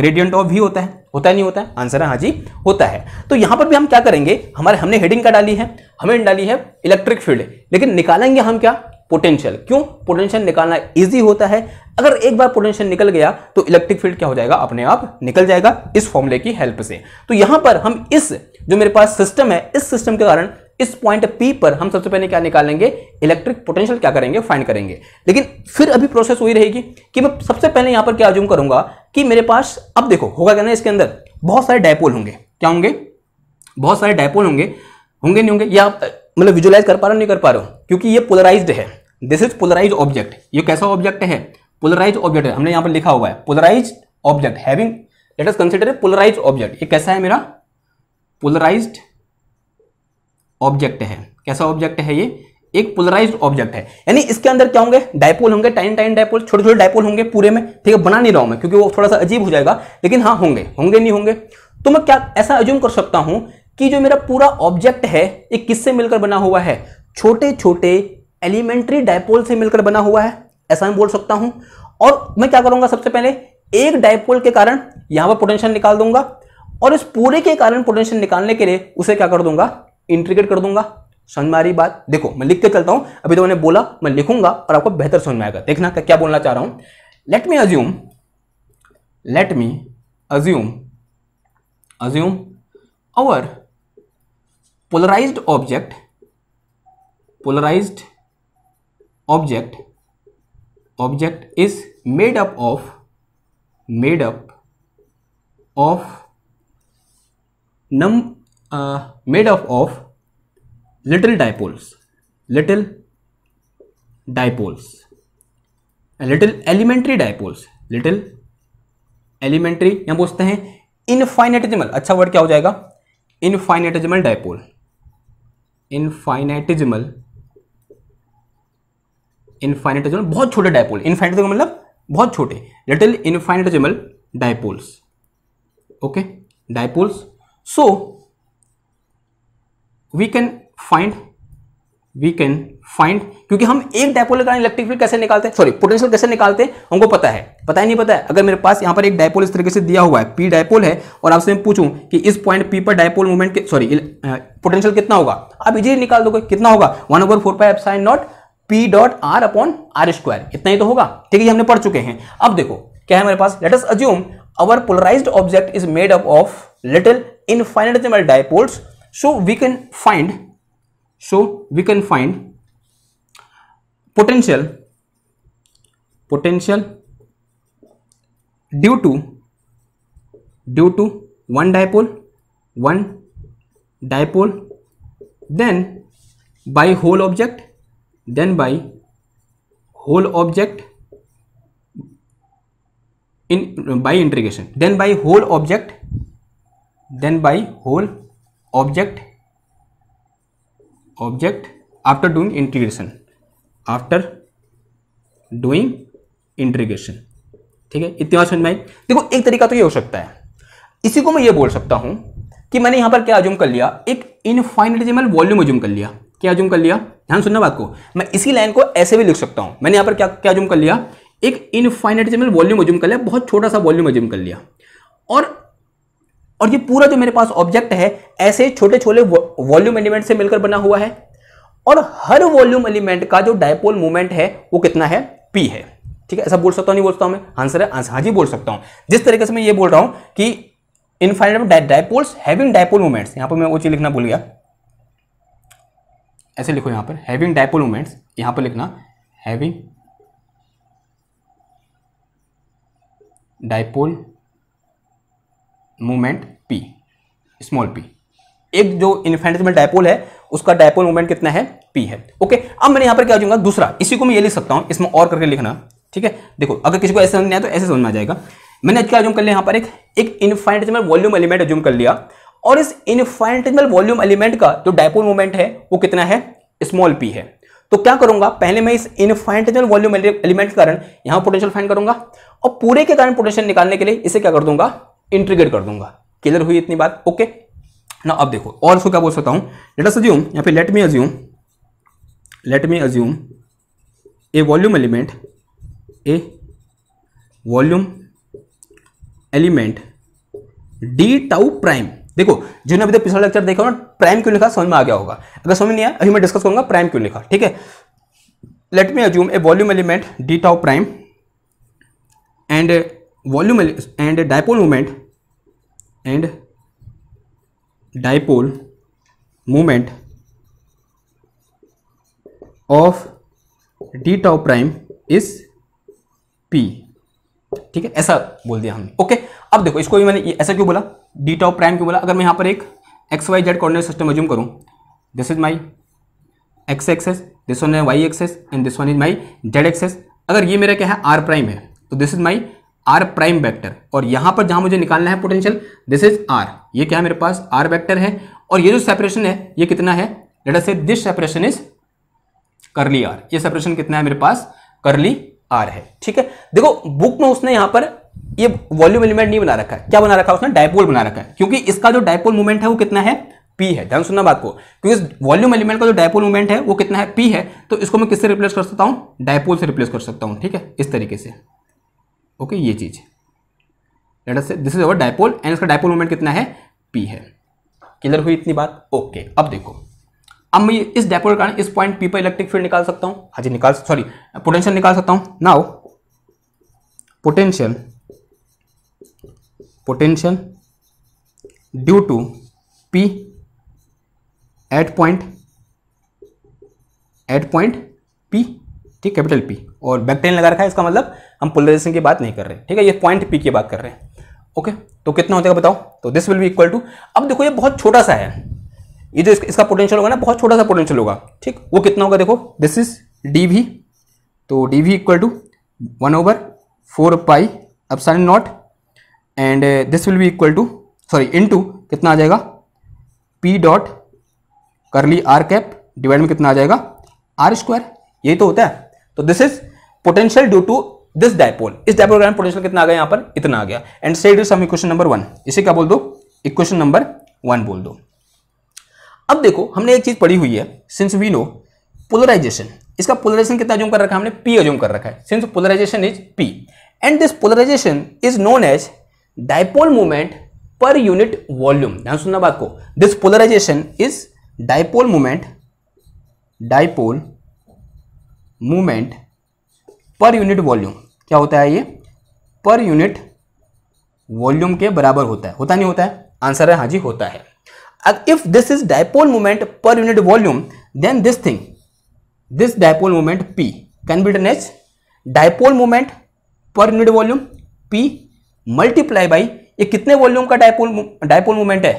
ग्रेडियंट ऑफ भी होता है होता है नहीं होता है आंसर है हाँ जी होता है तो यहां पर भी हम क्या करेंगे हमारे हमने हेडिंग का डाली है हमें डाली है इलेक्ट्रिक फील्ड लेकिन निकालेंगे हम क्या पोटेंशियल क्यों पोटेंशियल निकालना इजी होता है अगर एक बार पोटेंशियल निकल गया तो इलेक्ट्रिक फील्ड क्या हो जाएगा अपने आप निकल जाएगा इस फॉर्मूले की हेल्प से तो यहां पर हम इस जो मेरे पास सिस्टम है इस सिस्टम के कारण इस पॉइंट पी पर हम सबसे पहले क्या निकालेंगे इलेक्ट्रिक पोटेंशियल क्या करेंगे फाइंड करेंगे लेकिन फिर अभी प्रोसेस वही रहेगी कि मैं सबसे पहले यहां पर क्या अज्यूम करूंगा कि मेरे पास अब देखो होगा क्या ना इसके अंदर बहुत सारे डायपोल होंगे क्या होंगे बहुत सारे डायपोल होंगे होंगे नहीं होंगे या मतलब विजुअलाइज कर पा रहे हो नहीं कर पा रहे हो क्योंकि ये पोलराइज है दिस इज पोलराइज ऑब्जेक्ट ये कैसा ऑब्जेक्ट है पोलराइज ऑब्जेक्ट है हमने यहां पर लिखा हुआ है polarize object having let us consider polarize object ये कैसा है मेरा पोलराइज्ड ऑब्जेक्ट है कैसा ऑब्जेक्ट है ये एक पोलराइज्ड ऑब्जेक्ट है यानी इसके अंदर क्या होंगे डायपोल होंगे टाइन टाइन डायपोल छोटे छोटे डायपोल होंगे पूरे में ठीक है बना नहीं रहा हूं क्योंकि वो थोड़ा सा अजीब हो जाएगा लेकिन हाँ होंगे होंगे नहीं होंगे तो मैं क्या ऐसा अज्यूम कर सकता हूं कि जो मेरा पूरा ऑब्जेक्ट है ये किससे मिलकर बना हुआ है छोटे छोटे एलिमेंट्री डायपोल से मिलकर बना हुआ है ऐसा मैं बोल सकता हूं और मैं क्या करूंगा सबसे पहले एक डायपोल के कारण यहां पर पोटेंशियल निकाल दूंगा और इस पूरे के कारण पोटेंशियल निकालने के लिए उसे क्या कर दूंगा इंट्रीगेट कर दूंगा समझ में आ रही बात देखो मैं लिख के चलता हूं अभी तो मैंने बोला मैं लिखूंगा और आपको बेहतर समझ में आएगा देखना क्या बोलना चाह रहा हूं let me assume let me assume assume our polarize object polarize object object is made up of made up of नम made up of little dipoles little dipoles little elementary dipoles little elementary elementary या पूछते हैं इनफाइनेटिजिमल अच्छा वर्ड क्या हो जाएगा इनफाइनेटिजिमल डायपोल इनफाइनेटिजिमल इनफाइनेटिजिमल बहुत छोटे डायपोल इनफाइनेटिजिमल मतलब बहुत छोटे little infinitesimal dipoles okay dipoles so we can find we can find क्योंकि हम एक डायपोल के कारण इलेक्ट्रिक फील्ड कैसे निकालते हैं सॉरी पोटेंशियल कैसे निकालते हैं हमको पता है पता ही नहीं पता है अगर मेरे पास यहाँ पर एक डायपोल इस तरीके से दिया हुआ है पी डायपोल है और आपसे मैं पूछूं कि इस पॉइंट पी पर डायपोल मूवमेंट के सॉरी पोटेंशियल कितना होगा आप इजीली निकाल दोगे कितना होगा one over four five sine naught P dot R upon R square इतना ही तो होगा ठीक है हमने पढ़ चुके हैं अब देखो क्या है मेरे पास let us assume our polarized object is made up of little infinite dipoles so we can find so we can find potential potential due to due to one dipole one dipole then by whole object then by whole object in by integration then by whole object then by whole object object after doing integration after doing integration ठीक है इतनी बात समझ में देखो एक तरीका तो ये हो सकता है इसी को मैं ये बोल सकता हूं कि मैंने यहां पर क्या अजूम कर लिया एक इनफाइनिटिजिमल वॉल्यूम अजूम कर लिया क्या अजूम कर लिया ध्यान सुनना बात को मैं इसी लाइन को ऐसे भी लिख सकता हूं मैंने यहां पर क्या क्या अजूम कर लिया एक इनफाइनिटिजिमल वॉल्यूम अजूम कर लिया बहुत छोटा सा वॉल्यूम अजूम कर लिया और और ये पूरा जो मेरे पास ऑब्जेक्ट है ऐसे छोटे छोटे वॉल्यूम एलिमेंट से मिलकर बना हुआ है और हर वॉल्यूम एलिमेंट का जो डायपोल मूवमेंट है वो कितना है पी है ठीक है ऐसा बोल सकता हूं नहीं बोल सकता हूँ मैं आंसर है आंसर हाँ जी बोल सकता हूं जिस तरीके से मैं ये बोल रहा हूं कि infinite dipoles having dipole movements यहां पर मैं वो चीज़ लिखना भूल गया ऐसे लिखो यहां पर हैविंग डायपोल मूवमेंट्स यहां पर लिखना having dipole movement P small P एक जो इन्फेंटेसिमल डायपोल है उसका डायपोल मूवमेंट कितना है पी है ओके अब मैंने यहां पर क्या लिखूंगा दूसरा इसी को मैं ये लिख सकता हूं इसमें और करके लिखना ठीक है देखो अगर किसी को ऐसे समझ नहीं आया तो ऐसे समझ में आ जाएगा मैंने आज क्या एज्यूम कर लिया यहां पर एक एक इन्फाइनिटिमल वॉल्यूम एलिमेंट एज्यूम कर लिया और इस इन्फाइनिटिमल वॉल्यूम एलिमेंट का जो डायपोल मोमेंट है वो कितना है स्मॉल पी है तो क्या करूंगा पहले मैं इस इन्फाइनिटिमल वॉल्यूम एलिमेंट के कारण यहां पोटेंशियल फाइन करूंगा और पूरे के कारण पोटेंशियल निकालने के लिए इसे क्या कर दूंगा इंट्रीगेट कर दूंगा क्लियर हुई इतनी बात ओके ना अब देखो और उसको क्या बोल सकता हूँ लेट अस अज्यूम यहाँ पे let me assume let me assume a volume element a volume element D tau prime देखो जिन्होंने अभी तक पिछला लेक्चर देखा ना प्राइम क्यों लिखा समझ में आ गया होगा अगर समझ नहीं आया अभी मैं डिस्कस करूंगा प्राइम क्यों लिखा ठीक है let me assume a volume element D tau prime and volume and dipole movement and dipole moment of D top prime is P ठीक है ऐसा बोल दिया हमने ओके अब देखो इसको भी मैंने ऐसा क्यों बोला डी टॉप प्राइम क्यों बोला अगर मैं यहां पर एक X Y Z coordinate system assume करूं this is my X axis this one है Y axis and this one is my Z axis अगर ये मेरा क्या है आर प्राइम है तो this is my R prime vector और यहां पर जहां मुझे निकालना है पोटेंशियल दिस इज आर ये क्या है मेरे पास आर वेक्टर है और ये जो सेपरेशन है ये कितना है let us say this separation is curly R ये सेपरेशन कितना है मेरे पास करली आर है ठीक है देखो बुक में उसने यहां पर ये वॉल्यूम एलिमेंट नहीं बना रखा है क्या बना रखा है उसने डायपोल बना रखा है क्योंकि इसका जो डायपोल मूवमेंट है वो कितना है पी है ध्यान सुनना बात को क्योंकि वॉल्यूम एलिमेंट का जो डायपोल मूवमेंट है वो कितना है पी है तो इसको मैं किससे रिप्लेस कर सकता हूं डायपोल से रिप्लेस कर सकता हूं ठीक है इस तरीके से ओके ये चीज़ letter say this is our dipole and इसका डायपोल मोमेंट कितना है पी है क्लियर हुई इतनी बात ओके okay, अब देखो अब मैं इस डायपोल के कारण इस पॉइंट पी पर इलेक्ट्रिक फील्ड निकाल सकता हूं हाँ जी निकाल सॉरी पोटेंशियल निकाल सकता हूं now potential potential due to P at point at point P ठीक कैपिटल पी और बैक टेन लगा रखा है इसका मतलब हम पोलराइजेशन की बात नहीं कर रहे ठीक है ये पॉइंट पी की बात कर रहे हैं ओके तो कितना होता है बताओ तो this will be equal to अब देखो ये बहुत छोटा सा है ये जो इसका पोटेंशियल होगा ना बहुत छोटा सा पोटेंशियल होगा ठीक वो कितना होगा देखो दिस इज डी वी तो D V equal to one over four pi epsilon naught and this will be equal to sorry into कितना आ जाएगा P dot curly R cap divide में कितना आ जाएगा आर स्क्वायर यही तो होता है तो this is potential due to this dipole इस डायपोल का पोटेंशियल कितना आ गया यहां पर इतना आ गया एंड सेड इज हम इक्वेशन नंबर वन इसे क्या बोल दो इक्वेशन नंबर वन बोल दो अब देखो हमने एक चीज पढ़ी हुई है सिंस वी नो पोलराइजेशन इसका पोलराइजेशन कितना कर रखा है हमने पी अजूम कर रखा है since polarization is P and this polarization is known as dipole movement per unit volume ध्यान सुनना बात को this polarization is dipole movement dipole movement per unit volume क्या होता है ये पर यूनिट वॉल्यूम के बराबर होता है होता नहीं होता है आंसर है हाँ जी होता है if this is dipole movement per unit volume then this thing this dipole movement P can be done each dipole movement per unit volume P multiply by ये कितने वॉल्यूम का डायपोल डायपोल मूवमेंट है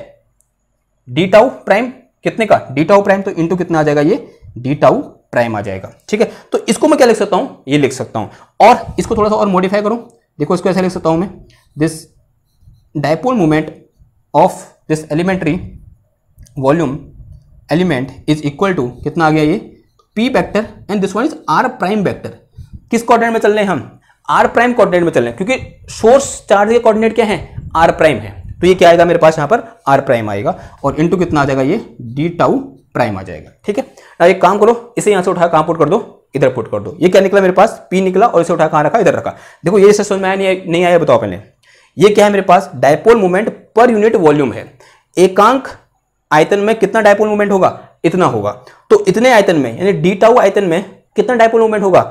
डी टाउ प्राइम कितने का डी टाउ प्राइम तो इनटू कितना आ जाएगा ये डी टाउ प्राइम आ जाएगा ठीक है तो इसको मैं क्या लिख सकता हूँ ये लिख सकता हूँ और इसको थोड़ा सा और मॉडिफाई करूँ देखो इसको ऐसा लिख सकता हूँ मैं this dipole movement of this elementary volume element is equal to कितना आ गया ये P vector and this one is are prime vector किस कॉर्डिनेट में चल रहे हैं हम आर प्राइम कॉर्डिनेट में चल रहे हैं क्योंकि सोर्स चार्ज के कॉर्डिनेट क्या है आर प्राइम है तो ये क्या आएगा मेरे पास यहाँ पर आर प्राइम आएगा और इंटू कितना आ जाएगा ये डी टाउ प्राइम आ जाएगा ठीक है ना एक काम करो इसे यहाँ से उठा कहाँ पुट कर दो इधर पुट कर दो ये क्या निकला मेरे पास पी निकला और इसे उठा कहाँ रखा इधर रखा देखो ये समझ में आया नहीं, नहीं आया बताओ पहले ये क्या है मेरे पास dipole movement per unit volume है एकांक आयतन में कितना डायपोल मूवमेंट होगा इतना होगा तो इतने आयतन में यानी डी टाउ आयतन में कितना डायपोल मूवमेंट होगा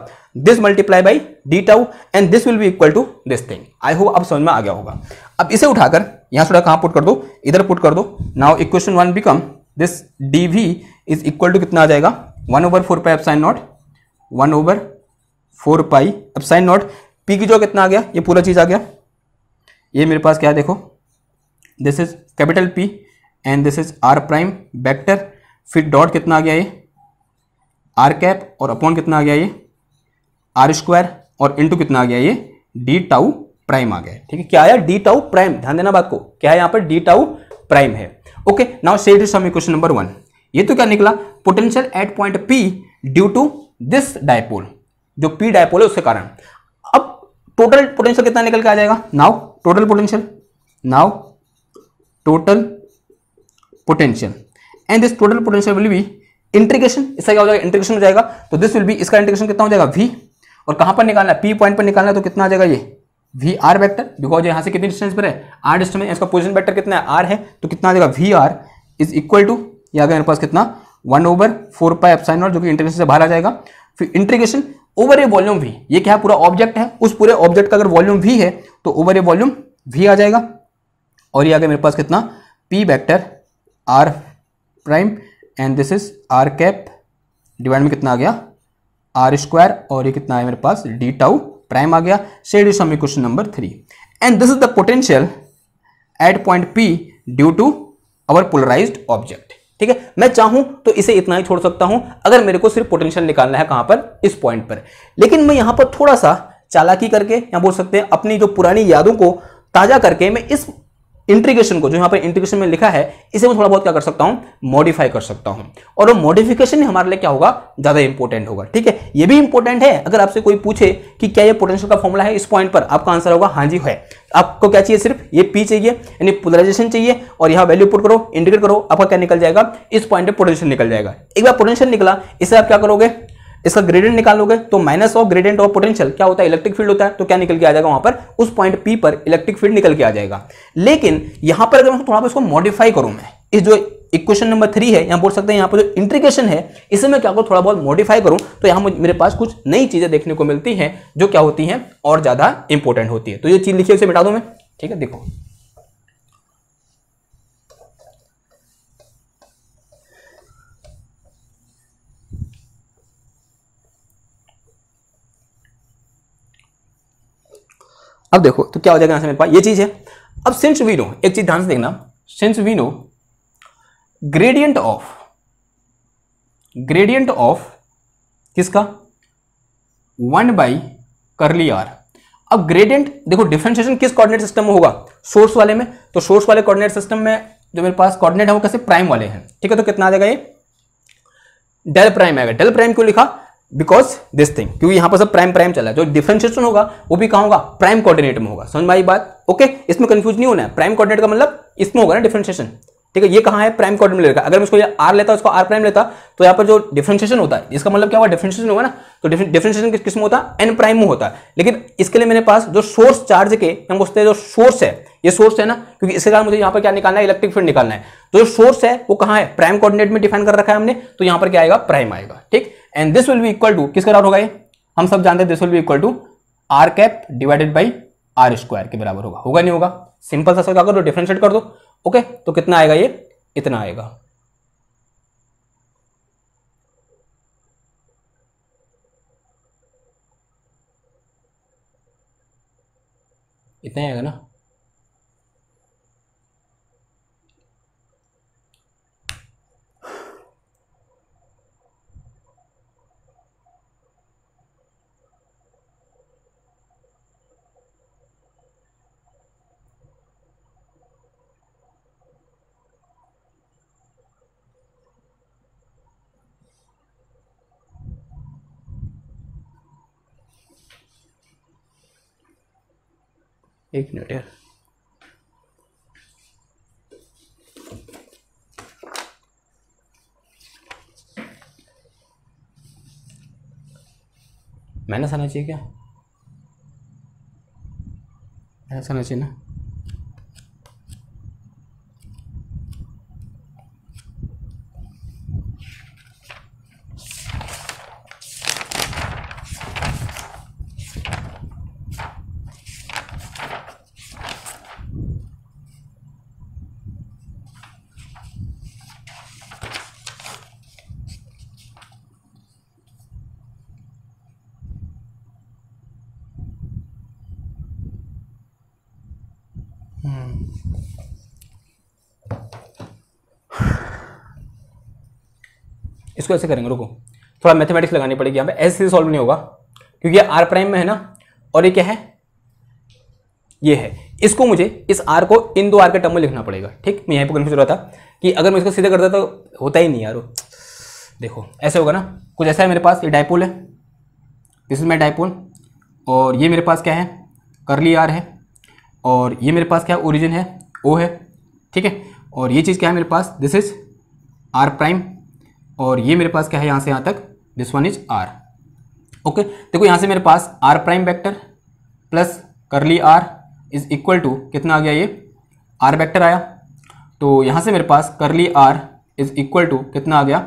this multiply by D tau and this will be equal to this thing I hope अब समझ में आ गया होगा अब इसे उठाकर यहां से कहां पुट कर दो इधर पुट कर दो now equation one become this D V is equal to कितना आ जाएगा one over four pi epsilon naught one over four pi epsilon naught P की जो कितना आ गया ये पूरा चीज़ आ गया ये मेरे पास क्या देखो this is capital P and this is are prime vector फिर डॉट कितना आ गया ये आर कैप और अपॉन कितना आ गया ये आर स्क्वायर और इनटू कितना आ गया ये डी टाउ प्राइम आ गया ठीक है क्या आया डी टाउ प्राइम ध्यान देना बात को क्या है यहाँ पर डी टाउ प्राइम है okay now say question number one ये तो क्या निकला potential at point P due to this dipole जो पी डायपोल है उसके कारण अब टोटल पोटेंशियल कितना निकल के आ जाएगा now total potential now total potential and this total potential will be integration इसका क्या हो जाएगा इंटीग्रेशन हो जाएगा तो दिस विल बी इसका इंटीग्रेशन कितना हो जाएगा वी और कहां पर निकालना है पी पॉइंट पर निकालना है तो कितना आ जाएगा ये वी आर वैक्टर बिकॉज यहाँ से कितनी डिस्टेंस पर है आर डिस्टेंस इसका पोजिशन वैक्टर कितना है आर है तो कितना आ जाएगा V are is equal to या आ गया मेरे पास कितना one over four pi epsilon जो कि इंटरनेशन से बाहर आ जाएगा फिर integration over a volume V ये क्या पूरा ऑब्जेक्ट है उस पूरे ऑब्जेक्ट का अगर वॉल्यूम वी है तो ओवर ए वॉल्यूम वी आ जाएगा और ये आ गया मेरे पास कितना P vector R prime and this is R cap divide में कितना आ गया आर स्क्वायर और ये कितना है मेरे पास डी टाउ प्राइम आ गया said is some question number three and this is the potential at point P due to our polarize object ठीक है मैं चाहूं तो इसे इतना ही छोड़ सकता हूं अगर मेरे को सिर्फ पोटेंशियल निकालना है कहां पर इस पॉइंट पर लेकिन मैं यहां पर थोड़ा सा चालाकी करके या बोल सकते हैं अपनी जो पुरानी यादों को ताजा करके मैं इस इंटीग्रेशन को जो यहाँ पर इंटीग्रेशन में लिखा है इसे मैं थोड़ा बहुत क्या कर सकता हूँ मॉडिफाई कर सकता हूँ और वो मॉडिफिकेशन ही हमारे लिए क्या होगा ज़्यादा इंपॉर्टेंट होगा ठीक है ये भी इंपॉर्टेंट है अगर आपसे कोई पूछे कि क्या ये पोटेंशियल का फॉर्मुला है इस पॉइंट पर आपका आंसर होगा हाँ जी है आपको क्या चाहिए सिर्फ ये पी चाहिए यानी पोलराइजेशन चाहिए और यहाँ वैल्यू पुट करो इंटीग्रेट करो आपका क्या निकल जाएगा इस पॉइंट पर पोटेंशियल निकल जाएगा एक बार पोटेंशियल निकला इसे आप क्या करोगे इसका ग्रेडियंट निकालोगे तो minus of gradient of potential क्या होता है इलेक्ट्रिक फील्ड होता है तो क्या निकल के आ जाएगा वहां पर उस पॉइंट पी पर इलेक्ट्रिक फील्ड निकल के आ जाएगा लेकिन यहां पर अगर थोड़ा इसको मॉडिफाई करूं मैं इस जो इक्वेशन नंबर थ्री है यहाँ बोल सकते हैं यहाँ पर जो इंट्रीगेशन है इसे मैं क्या करूँ थोड़ा बहुत मॉडिफाई करूं तो यहां मेरे पास कुछ नई चीज़ें देखने को मिलती है जो क्या होती है और ज़्यादा इंपॉर्टेंट होती है तो ये चीज़ लिखिए उसे मिटा दू मैं ठीक है देखो अब देखो तो क्या हो जाएगा आंसर मेरे पास ये चीज है अब सिंस वी नो एक चीज ध्यान से देखना since we know gradient of gradient of किसका वन बाई करली आर अब ग्रेडियंट देखो डिफ्रेंशिएशन किस कोऑर्डिनेट सिस्टम में होगा सोर्स वाले में तो सोर्स वाले कोऑर्डिनेट सिस्टम में जो मेरे पास कोऑर्डिनेट है वो कैसे प्राइम वाले हैं ठीक है तो कितना आ जाएगा ये डेल प्राइम आएगा डेल प्राइम क्यों लिखा बिकॉज दिस थिंग क्योंकि यहां पर सब प्राइम प्राइम चला है जो डिफ्रेंशिएशन होगा वो भी कहा होगा प्राइम कोऑर्डिनेट में होगा समझ में बात ओके इसमें कंफ्यूज नहीं होना है प्राइम कोऑर्डिनेट का मतलब इसमें होगा ना डिफ्रेंशिएशन ठीक है ये कहा है प्राइम कोऑर्डिनेट लेगा अगर मैं इसको ये आर लेता उसको आर प्राइम लेता तो यहाँ पर जो डिफ्रेंशिएशन होता है इसका मतलब क्या होगा डिफ्रेंशिएशन होगा ना तो डिफ्रेंशिएशन किस किसम होता है एन प्राइम में होता है लेकिन इसके लिए मेरे पास जो सोर्स चार्ज के हम पूछते हैं जो सोर्स है ये सोर्स है ना क्योंकि इसके कारण मुझे यहाँ पर क्या निकालना है इलेक्ट्रिक फील्ड निकालना है तो जो सोर्स है वो कहाँ है प्राइम कॉर्डिनेट में डिफाइन कर रखा है हमने तो यहाँ पर क्या आएगा प्राइम आएगा ठीक and this will be equal to किसके बराबर होगा ये हम सब जानते हैं this will be equal to R cap divided by are square के बराबर होगा होगा नहीं होगा सिंपल सा क्या दो डिफ्रेंशिएट कर दो ओके तो कितना आएगा ये इतना आएगा इतना आएगा ना एक मिनट यार मैंने सुना चाहिए क्या मैंने ऐसा चाहिए ना इसको ऐसे करेंगे रुको थोड़ा मैथमेटिक्स लगानी पड़ेगी यहाँ पे ऐसे सॉल्व नहीं होगा क्योंकि ये आर प्राइम में है ना और ये क्या है ये है इसको मुझे इस आर को इन दो आर के टर्म में लिखना पड़ेगा ठीक मैं यहाँ पर कन्फ्यूज रहा था कि अगर मैं इसको सीधे करता तो होता ही नहीं यार देखो ऐसे होगा ना कुछ ऐसा है मेरे पास ये डायपोल है दिस इज माई डायपोल और ये मेरे पास क्या है करली आर है और ये मेरे पास क्या ओरिजिन है ओ है ठीक है और ये चीज़ क्या है मेरे पास दिस इज आर प्राइम और ये मेरे पास क्या है यहाँ से यहाँ तक this one is R okay देखो यहाँ से मेरे पास R prime vector plus curly are is equal to कितना आ गया ये आर वैक्टर आया तो यहाँ से मेरे पास करली आर इज इक्वल टू कितना आ गया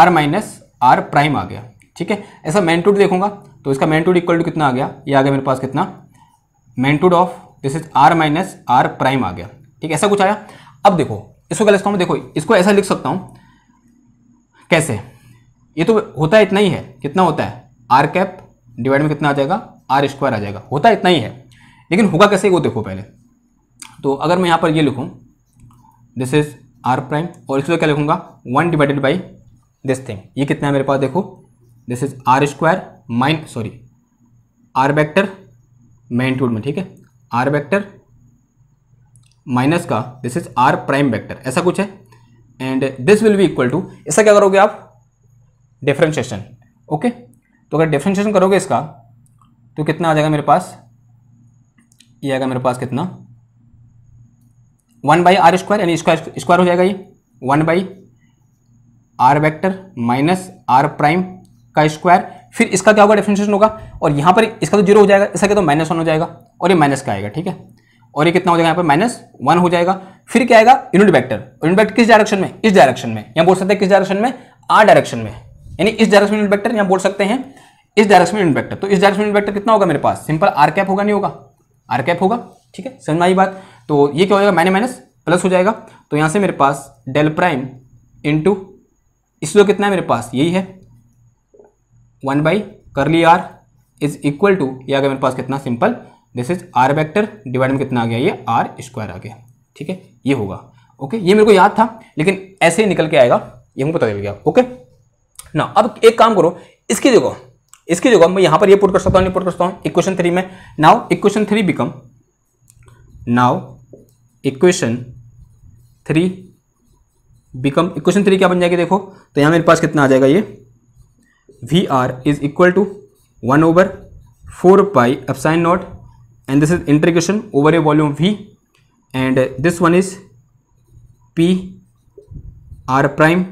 आर माइनस आर प्राइम आ गया ठीक है ऐसा मैंटूड देखूंगा तो इसका मैंटूड इक्वल टू कितना आ गया ये आ गया मेरे पास कितना magnitude of this is R minus are prime आ गया ठीक है ऐसा कुछ आया अब देखो इसको क्या लिखता हूँ देखो इसको ऐसा लिख सकता हूँ कैसे ये तो होता है इतना ही है कितना होता है आर कैप डिवाइड में कितना आ जाएगा आर स्क्वायर आ जाएगा होता इतना ही है लेकिन होगा कैसे वो देखो पहले तो अगर मैं यहाँ पर ये लिखूँ दिस इज आर प्राइम और इसमें क्या लिखूँगा one divided by this thing ये कितना है मेरे पास देखो this is r square mine sorry r vector टूड में ठीक है आर वैक्टर माइनस का this is are prime vector ऐसा कुछ है and this will be equal to इसका क्या करोगे आप डिफ्रेंशिएशन ओके तो अगर डिफ्रेंशिएशन करोगे इसका तो कितना आ जाएगा मेरे पास ये आएगा मेरे पास कितना वन बाई आर स्क्वायर यानी स्क्वायर स्क्वायर हो जाएगा ये one by r vector minus are prime का स्क्वायर फिर इसका क्या होगा डिफ्रेंशिएशन होगा और यहाँ पर इसका तो जीरो हो जाएगा इसका क्या तो माइनस वन हो जाएगा और ये माइनस का आएगा ठीक है और ये कितना हो जाएगा यहाँ पर माइनस वन हो जाएगा फिर क्या आएगा यूनिट वेक्टर यूनिट वेक्टर किस डायरेक्शन में इस डायरेक्शन में यहाँ बोल सकते हैं किस डायरेक्शन में आर डायरेक्शन में यानी इस डायरेक्शन में यूनिट वेक्टर यहाँ बोल सकते हैं इस डायरेक्शन में यूनिट वेक्टर तो इस डायरेक्शन में यूनिट वेक्टर कितना होगा मेरे पास सिंपल आर कैप होगा नहीं होगा आर कैप होगा ठीक है समझ में आई बात तो ये क्या हो जाएगा माइनस माइनस प्लस हो जाएगा तो यहाँ से मेरे पास डेल प्राइम इंटू इसलिए कितना है मेरे पास यही है one by curly are is equal to ये आ मेरे पास कितना simple this is r vector divide में कितना आ गया ये आर स्क्वायर आ गया ठीक है ये होगा ओके ये मेरे को याद था लेकिन ऐसे ही निकल के आएगा ये हमको पता चल गया ओके ना अब एक काम करो इसकी जगह इसकी जगह मैं यहां पर ये पुट कर सकता हूं पुट कर सकता हूं इक्वेशन थ्री में now equation three become now equation three become equation three क्या बन जाएगी देखो तो यहां मेरे पास कितना आ जाएगा ये v are is equal to one over four pi sine naught and this is integration over a volume V and this one is P R prime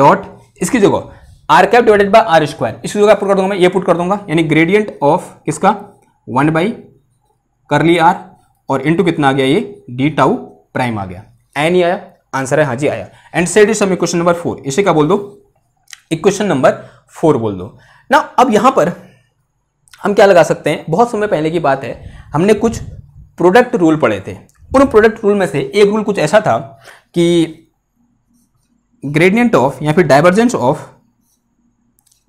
dot इसकी जगह r cap divided by r square इसकी जगह पुट कर दूंगा मैं ये पुट कर दूंगा यानी ग्रेडियंट ऑफ किसका वन by करली r और इंटू कितना आ गया ये d tau prime आ गया n नहीं आया आंसर है हाँ जी आया and set is some equation number four इसे क्या बोल दो इक्वेशन नंबर फोर बोल दो ना अब यहां पर हम क्या लगा सकते हैं बहुत समय पहले की बात है हमने कुछ प्रोडक्ट रूल पढ़े थे उन प्रोडक्ट रूल में से एक रूल कुछ ऐसा था कि ग्रेडियंट ऑफ या फिर divergence of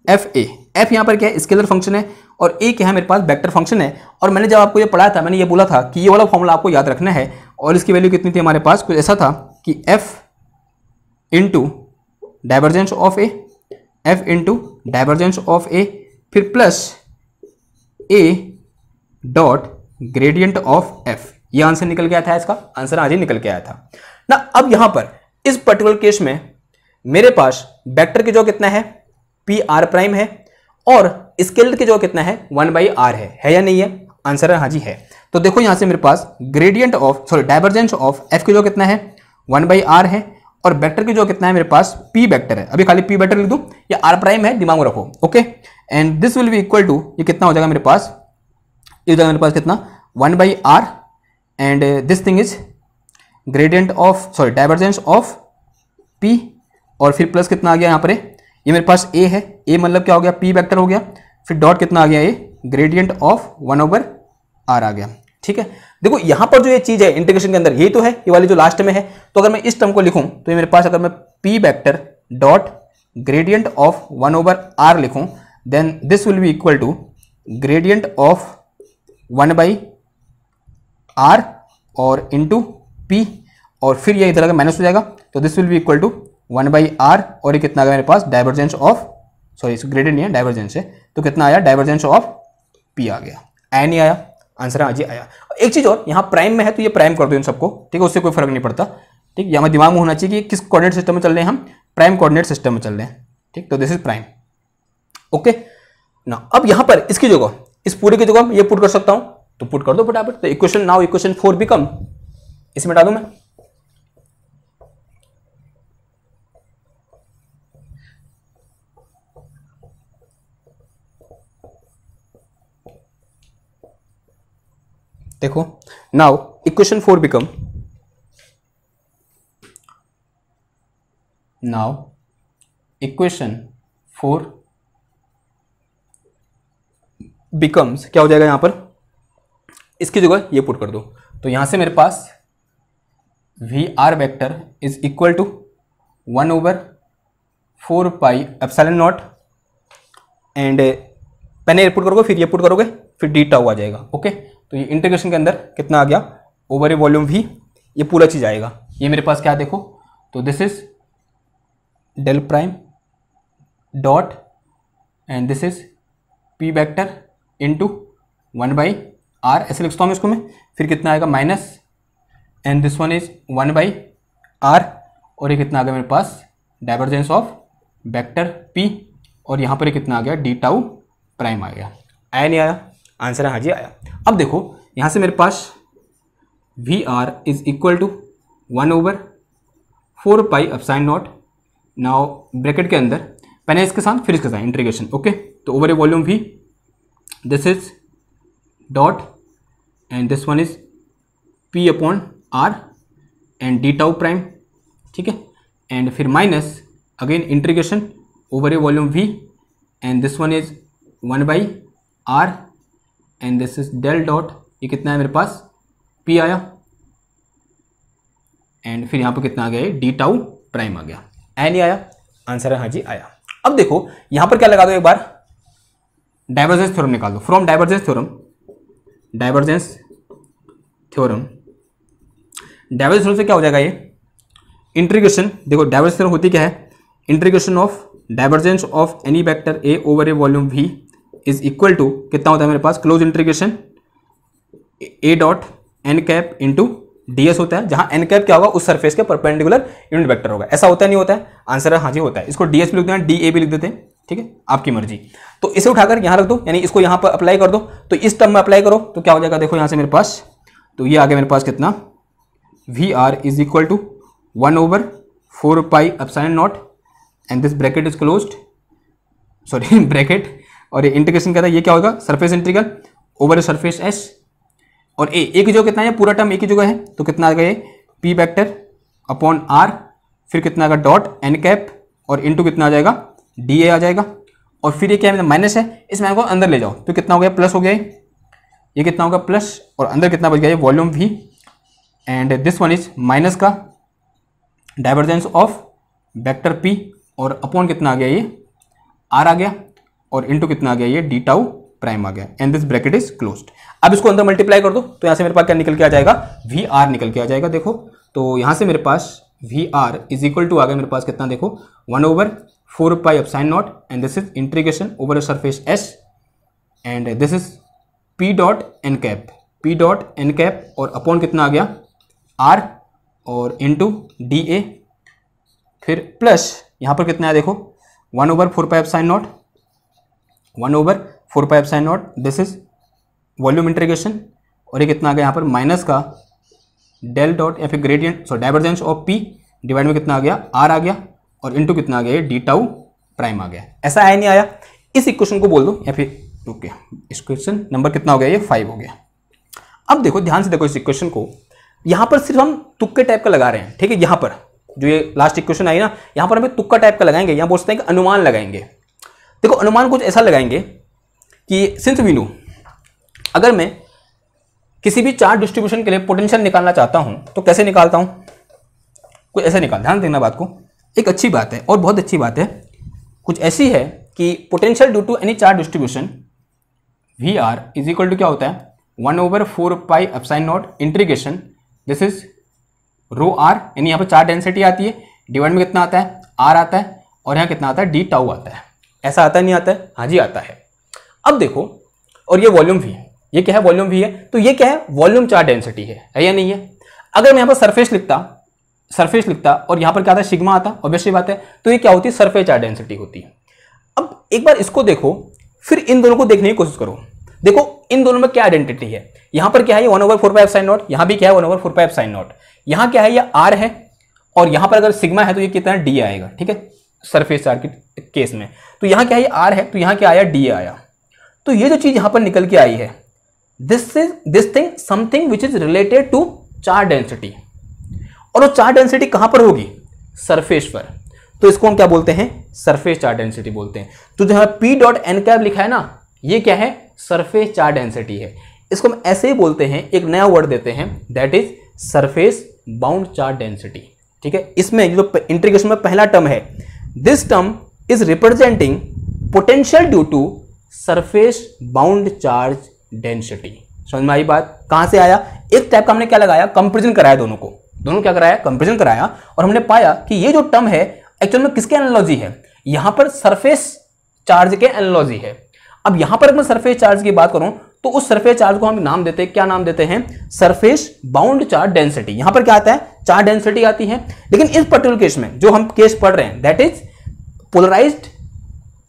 f a f यहाँ पर क्या है स्केलर फंक्शन है और ए क्या है मेरे पास वेक्टर फंक्शन है और मैंने जब आपको ये पढ़ाया था मैंने ये बोला था कि ये वाला फॉर्मूला आपको याद रखना है और इसकी वैल्यू कितनी थी हमारे पास कुछ ऐसा था कि f into divergence of a f into divergence of a फिर plus a dot gradient of f ये आंसर निकल गया था इसका आंसर आज ही निकल के आया था ना अब यहां पर इस पर्टिकुलर केस में मेरे पास वेक्टर की जो कितना है पी आर प्राइम है और स्केलर की जो कितना है वन बाई आर है है या नहीं है आंसर हाँ जी है तो देखो यहां से मेरे पास gradient of sorry divergence of f की जो कितना है वन बाई आर है और वेक्टर की जो कितना है मेरे पास पी वेक्टर है अभी खाली पी वेक्टर लिख दूं या आर प्राइम है दिमाग में रखो okay and this will be equal to ये कितना हो जाएगा मेरे पास ये हो जाएगा मेरे पास कितना one by r and this thing is gradient of sorry divergence of p और फिर प्लस कितना आ गया यहाँ पर ये मेरे पास ए है ए मतलब क्या हो गया पी वैक्टर हो गया फिर डॉट कितना आ गया ये gradient of one over r आ गया ठीक है देखो यहां पर जो ये चीज है इंटीग्रेशन के अंदर ये तो है ये वाली जो लास्ट में है तो अगर मैं इस टर्म को लिखूं तो ये मेरे पास अगर मैं p vector dot gradient of one over r लिखूं then this will be equal to gradient of 1 तो by r और into पी और फिर ये इधर अगर माइनस हो जाएगा तो this will be equal to one by r और ये कितना आ गया मेरे पास डाइवर्जेंस ऑफ सॉरी ग्रेडेड नहीं है डाइवर्जेंस है तो कितना आया डाइवर्जेंस ऑफ पी आ गया आया नहीं आया आंसर आज ही आया एक चीज़ और यहाँ प्राइम में है तो ये प्राइम कर दो इन सबको ठीक है उससे कोई फर्क नहीं पड़ता ठीक है हमें दिमाग में होना चाहिए कि किस कॉर्डिनेट सिस्टम में चल रहे हैं हम प्राइम कॉर्डिनेट सिस्टम में चल रहे हैं ठीक तो दिस इज प्राइम ओके ना अब यहां पर इसकी जगह इस पूरे की जगह ये पुट कर सकता हूं तो पुट कर दो फटाफट तो equation now equation four become इसमें डालू मैं देखो now equation four become now equation four becomes क्या हो जाएगा यहाँ पर इसकी जगह ये पुट कर दो तो यहाँ से मेरे पास v r vector is equal to one over four pi epsilon naught and पहले एयरपुट पुट करोगे फिर ये पुट करोगे फिर डी टाउ आ जाएगा ओके तो ये इंटीग्रेशन के अंदर कितना आ गया ओवर ए वॉल्यूम भी ये पूरा चीज़ आएगा ये मेरे पास क्या देखो तो this is del prime dot and this is p vector into one by r ऐसे लिखता हूँ इसको मैं फिर कितना आएगा minus and this one is one by r और ये कितना आ गया मेरे पास डाइवर्जेंस ऑफ वेक्टर पी और यहाँ पर ये कितना आ गया डी टाउ प्राइम आ गया आया नहीं आया आंसर हाँ जी आया अब देखो यहाँ से मेरे पास v are is equal to one over four pi sine naught now bracket के अंदर पहले इसके साथ फिर इसके साथ इंट्रीगेशन ओके तो ओवर ए वॉल्यूम भी this is dot and this one is p upon r and d tau prime ठीक है एंड फिर minus again integration over a volume v and this one is one by r and this is del dot ये कितना है मेरे पास पी आया एंड फिर यहाँ पर कितना आ गया डी टाउ प्राइम आ गया एन ही आया आंसर है हाँ जी आया अब देखो यहाँ पर क्या लगा दो एक बार डाइवर्जेंस थ्योरम निकाल दो from divergence theorem divergence theorem divergence theorem से क्या हो जाएगा ये इंट्रीग्रेशन देखो डाइवर्जेंस थ्योरम होती क्या है integration of divergence of any vector a over a volume v is equal to कितना होता है मेरे पास close integration a dot n cap into ds होता है जहां एन कैप क्या होगा उस सरफेस के परपेंडिकुलर यूनिट वेक्टर होगा ऐसा होता है नहीं होता है आंसर है हाँ जी होता है इसको डीएस भी लिख देते हैं डी ए भी लिख देते हैं ठीक है आपकी मर्जी तो इसे उठाकर यहां रख दो यानी इसको यहां पर अप्लाई कर दो तो इस टर्म में अप्लाई करो तो क्या हो जाएगा देखो यहां से मेरे पास तो ये आ गया मेरे पास कितना v are is equal to one over four pi epsilon naught and this bracket is close sorry bracket और ये इंटीग्रेशन कहता है ये क्या होगा surface integral over a surface s और ए एक जगह कितना है पूरा टर्म एक ही जगह है तो कितना आ गया ये पी वैक्टर अपॉन आर फिर कितना आ गया डॉट एन कैप और इंटू कितना आ जाएगा डी ए आ जाएगा और फिर ये क्या है माइनस मतलब है इस मैन को अंदर ले जाओ तो कितना हो गया प्लस हो गया ये ये कितना होगा प्लस और अंदर कितना बच गया ये volume v and this one is minus का डाइवर्जेंस ऑफ वेक्टर पी और अपॉन कितना आ गया ये आर आ गया और इनटू कितना आ गया ये डी टाउ प्राइम आ गया and this bracket is close अब इसको अंदर मल्टीप्लाई कर दो तो यहाँ से मेरे पास क्या निकल के आ जाएगा वी आर निकल के आ जाएगा देखो तो यहाँ से मेरे पास v are is equal to आ गया मेरे पास कितना देखो one over four pi of sine naught and this is integration over a surface S and this is P dot n cap P dot n cap और अपॉन कितना आ गया आर और इन टू डी ए फिर प्लस यहाँ पर कितना है देखो one over four pi sine naught one over four pi sine naught this is volume integration और ये कितना आ गया यहाँ पर माइनस का डेल डॉट या फिर gradient sorry divergence of p divide में कितना आ गया आर आ गया और इंटू कितना आ गया डी टाउ प्राइम आ गया ऐसा आया नहीं आया इस इक्वेशन को बोल दो या फिर ओके इस क्वेश्चन नंबर कितना हो गया ये फाइव हो गया अब देखो ध्यान से देखो इस इक्वेशन को यहाँ पर सिर्फ हम तुक्के टाइप का लगा रहे हैं ठीक है यहाँ पर जो ये लास्ट इक्वेशन आई ना यहाँ पर हमें तुक्का टाइप का लगाएंगे यहाँ बोलते हैं कि अनुमान लगाएंगे देखो अनुमान कुछ ऐसा लगाएंगे कि सिंस वी नो अगर मैं किसी भी चार डिस्ट्रीब्यूशन के लिए पोटेंशियल निकालना चाहता हूँ तो कैसे निकालता हूँ कोई ऐसे निकाल ध्यान देना बात को एक अच्छी बात है और बहुत अच्छी बात है कुछ ऐसी है कि potential due to any charge distribution v are is equal to क्या होता है one over four pi epsilon naught integration this is rho r यानी यहाँ पर चार डेंसिटी आती है डिवाइड में कितना आता है आर आता है और यहाँ कितना आता है डी टाउ आता है ऐसा आता नहीं आता है हाँ जी आता है अब देखो और ये वॉल्यूम भी है ये क्या है वॉल्यूम भी है तो ये क्या है वॉल्यूम चार डेंसिटी है है या नहीं है अगर मैं यहाँ पर सरफेस लिखता सरफेस लिखता और यहां पर क्या आता है सिग्मा आता ऑब्वियसली बात है तो ये क्या होती है सरफेस चार्ज डेंसिटी होती है अब एक बार इसको देखो फिर इन दोनों को देखने की कोशिश करो देखो इन दोनों में क्या आइडेंटिटी है यहां पर क्या है one over four five sine naught यहां भी क्या है one over four five sine naught यहां क्या है ये आर है और यहां पर अगर सिग्मा है तो ये कितना डी आएगा ठीक है सरफेस चार्ज केस में तो यहाँ क्या है आर है तो यहाँ क्या आया डी आया तो ये जो चीज़ यहां पर निकल के आई है this is this thing something which is related to charge density और वो चार्ज डेंसिटी कहां पर होगी सरफेस पर तो इसको हम क्या बोलते हैं सरफेस चार्ज डेंसिटी बोलते हैं तो जो है पी डॉट एन कैप लिखा है ना ये क्या है सरफेस चार्ज डेंसिटी है इसको हम ऐसे ही बोलते हैं एक नया वर्ड देते हैं that is surface bound charge density ठीक है इसमें जो इंटीग्रेशन में पहला टर्म है this term is representing potential due to surface bound charge density समझ में आई बात कहां से आया एक टाइप का हमने क्या लगाया कंपेरिजन कराया दोनों को दोनों क्या कराया कंपेरिजन कराया और हमने पाया कि ये जो टर्म है एक्चुअल में किसके एनोलॉजी है यहां पर सरफेस चार्ज के एनोलॉजी है अब यहां पर अगर सरफेस चार्ज की बात करूं तो उस सरफेस चार्ज को हम नाम देते हैं क्या नाम देते हैं सरफेस बाउंड चार्ज डेंसिटी यहां पर क्या आता है चार्ज डेंसिटी आती है लेकिन इस पर्टिकुलर केस में जो हम केस पढ़ रहे हैं दैट इज पोलराइज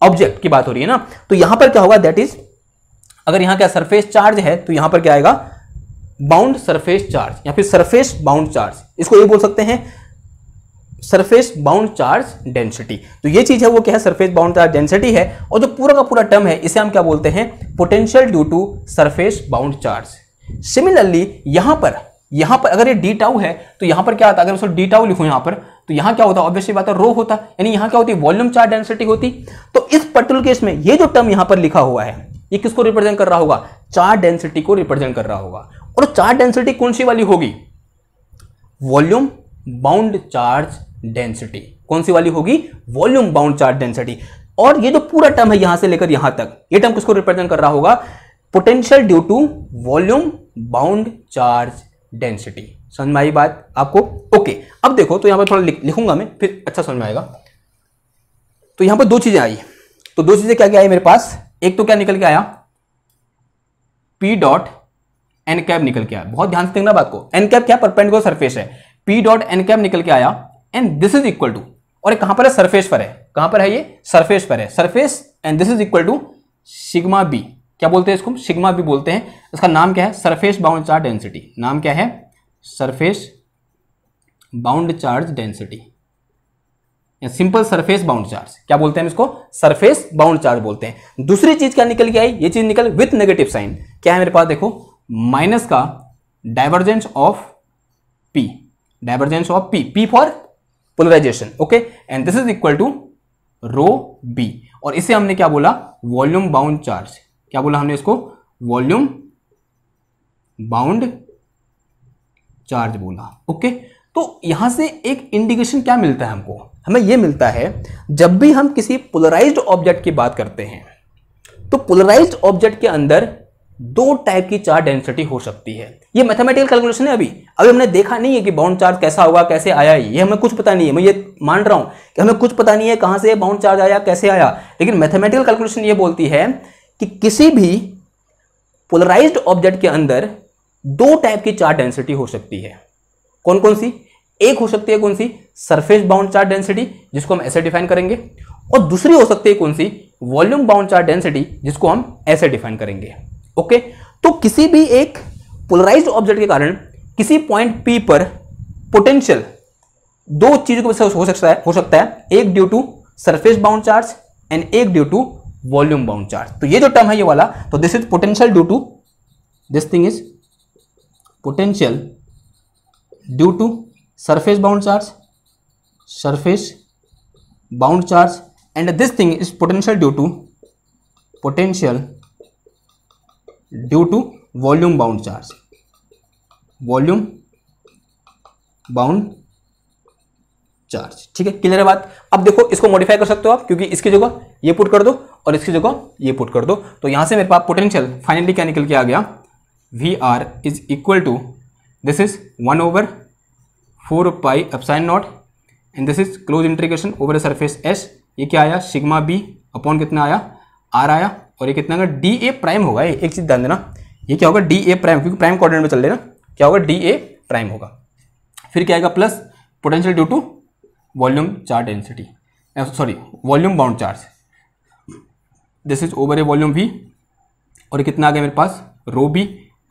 ऑब्जेक्ट की बात हो रही है ना तो यहां पर क्या होगा दैट इज अगर यहां क्या सरफेस चार्ज है तो यहां पर क्या आएगा बाउंड सरफेस चार्ज या फिर सरफेस बाउंड चार्ज इसको ये बोल सकते हैं सरफेस बाउंड चार्ज डेंसिटी तो ये चीज है वो क्या है सरफेस बाउंड चार्ज डेंसिटी है और जो पूरा का पूरा टर्म है इसे हम क्या बोलते हैं potential due to surface bound charge similarly यहां पर यहां पर अगर ये डी टाउ है तो यहां पर क्या आता है अगर डी टाउ लिखो यहां पर तो यहां क्या होता ऑब्वियसली बात है रो होता यानी यहां क्या होती वॉल्यूम चार्ज डेंसिटी होती तो इस पर्टिकुलर केस में ये जो टर्म यहां पर लिखा हुआ है ये किसको रिप्रेजेंट कर रहा होगा चार्ज डेंसिटी को रिप्रेजेंट कर रहा होगा और चार्ज डेंसिटी कौन सी वाली होगी वॉल्यूम बाउंड चार्ज डेंसिटी कौन सी वाली होगी वॉल्यूम बाउंड चार्ज डेंसिटी और ये जो पूरा टर्म है यहां से लेकर यहां तक ये टर्म किसको रिप्रेजेंट कर रहा होगा potential due to volume bound charge density समझ में आई बात आपको ओके अब देखो तो यहां पर थोड़ा लिखूंगा मैं फिर अच्छा समझ में आएगा तो यहां पर दो चीजें आई तो दो चीजें क्या क्या आई मेरे पास एक तो क्या निकल के आया पी डॉट एन कैप निकल के आया बहुत ध्यान से देखना बात को एन कैप क्या परपेंडिकुलर सरफेस है पी डॉट एन कैप निकल के आया and this is equal to और कहां पर है सरफेस पर है कहां पर है ये सरफेस पर है surface and this is equal to sigma b क्या बोलते हैं इसको सिग्मा बी बोलते हैं इसका नाम क्या है सरफेस बाउंड चार्ज डेंसिटी नाम क्या है सरफेस बाउंड चार्ज डेंसिटी या सिंपल सरफेस बाउंड चार्ज क्या बोलते हैं इसको सरफेस बाउंड चार्ज बोलते हैं दूसरी चीज क्या निकल के आई ये चीज निकल विथ नेगेटिव साइन क्या है मेरे पास देखो माइनस का divergence of p divergence of p p for polarization okay and this is equal to rho b और इसे हमने क्या बोला वॉल्यूम बाउंड चार्ज क्या बोला हमने इसको वॉल्यूम बाउंड चार्ज बोला ओके okay? तो यहां से एक इंडिकेशन क्या मिलता है हमको हमें यह मिलता है जब भी हम किसी पोलराइज्ड ऑब्जेक्ट की बात करते हैं तो पोलराइज्ड ऑब्जेक्ट के अंदर दो टाइप की चार्ज डेंसिटी हो सकती है ये मैथमेटिकल कैलकुलेशन है अभी अभी हमने देखा नहीं है कि बाउंड चार्ज कैसा होगा कैसे आया ये हमें कुछ पता नहीं है मैं ये मान रहा हूं कि हमें कुछ पता नहीं है कहां से बाउंड चार्ज आया कैसे आया लेकिन मैथमेटिकल कैलकुलेशन ये बोलती है कि किसी भी पोलराइज ऑब्जेक्ट के अंदर दो टाइप की चार्ज डेंसिटी हो सकती है कौन कौन सी एक हो सकती है कौन सी सरफेस बाउंड चार्ज डेंसिटी जिसको हम ऐसे डिफाइन करेंगे और दूसरी हो सकती है कौन सी वॉल्यूम बाउंड चार्ज डेंसिटी जिसको हम ऐसे डिफाइन करेंगे ओके तो किसी भी एक पोलराइज ऑब्जेक्ट के कारण किसी पॉइंट पी पर पोटेंशियल दो चीजों से हो सकता है हो सकता है एक due to surface bound charge and एक due to volume bound charge तो ये जो टर्म है ये वाला तो this is potential due to this thing is potential due to surface bound charge surface bound charge and this thing is potential due to potential due to volume bound charge volume bound charge ठीक है क्लियर है बात अब देखो इसको मॉडिफाई कर सकते हो आप क्योंकि इसकी जगह ये पुट कर दो और इसकी जगह ये पुट कर दो तो यहां से मेरे पास पोटेंशियल फाइनली क्या निकल के आ गया v are is equal to this is one over four pi epsilon naught and this is close integration over the surface s ये क्या आया सिग्मा बी अपॉन कितना आया आर आया और ये कितना होगा डी ए प्राइम होगा ये एक चीज़ ध्यान देना ये क्या होगा डी ए प्राइम क्योंकि प्राइम कॉर्डिनेट में चल रहे ना क्या होगा डी ए प्राइम होगा फिर क्या आएगा plus potential due to volume charge density sorry volume bound charge this is over a volume v और कितना आ गया मेरे पास रो बी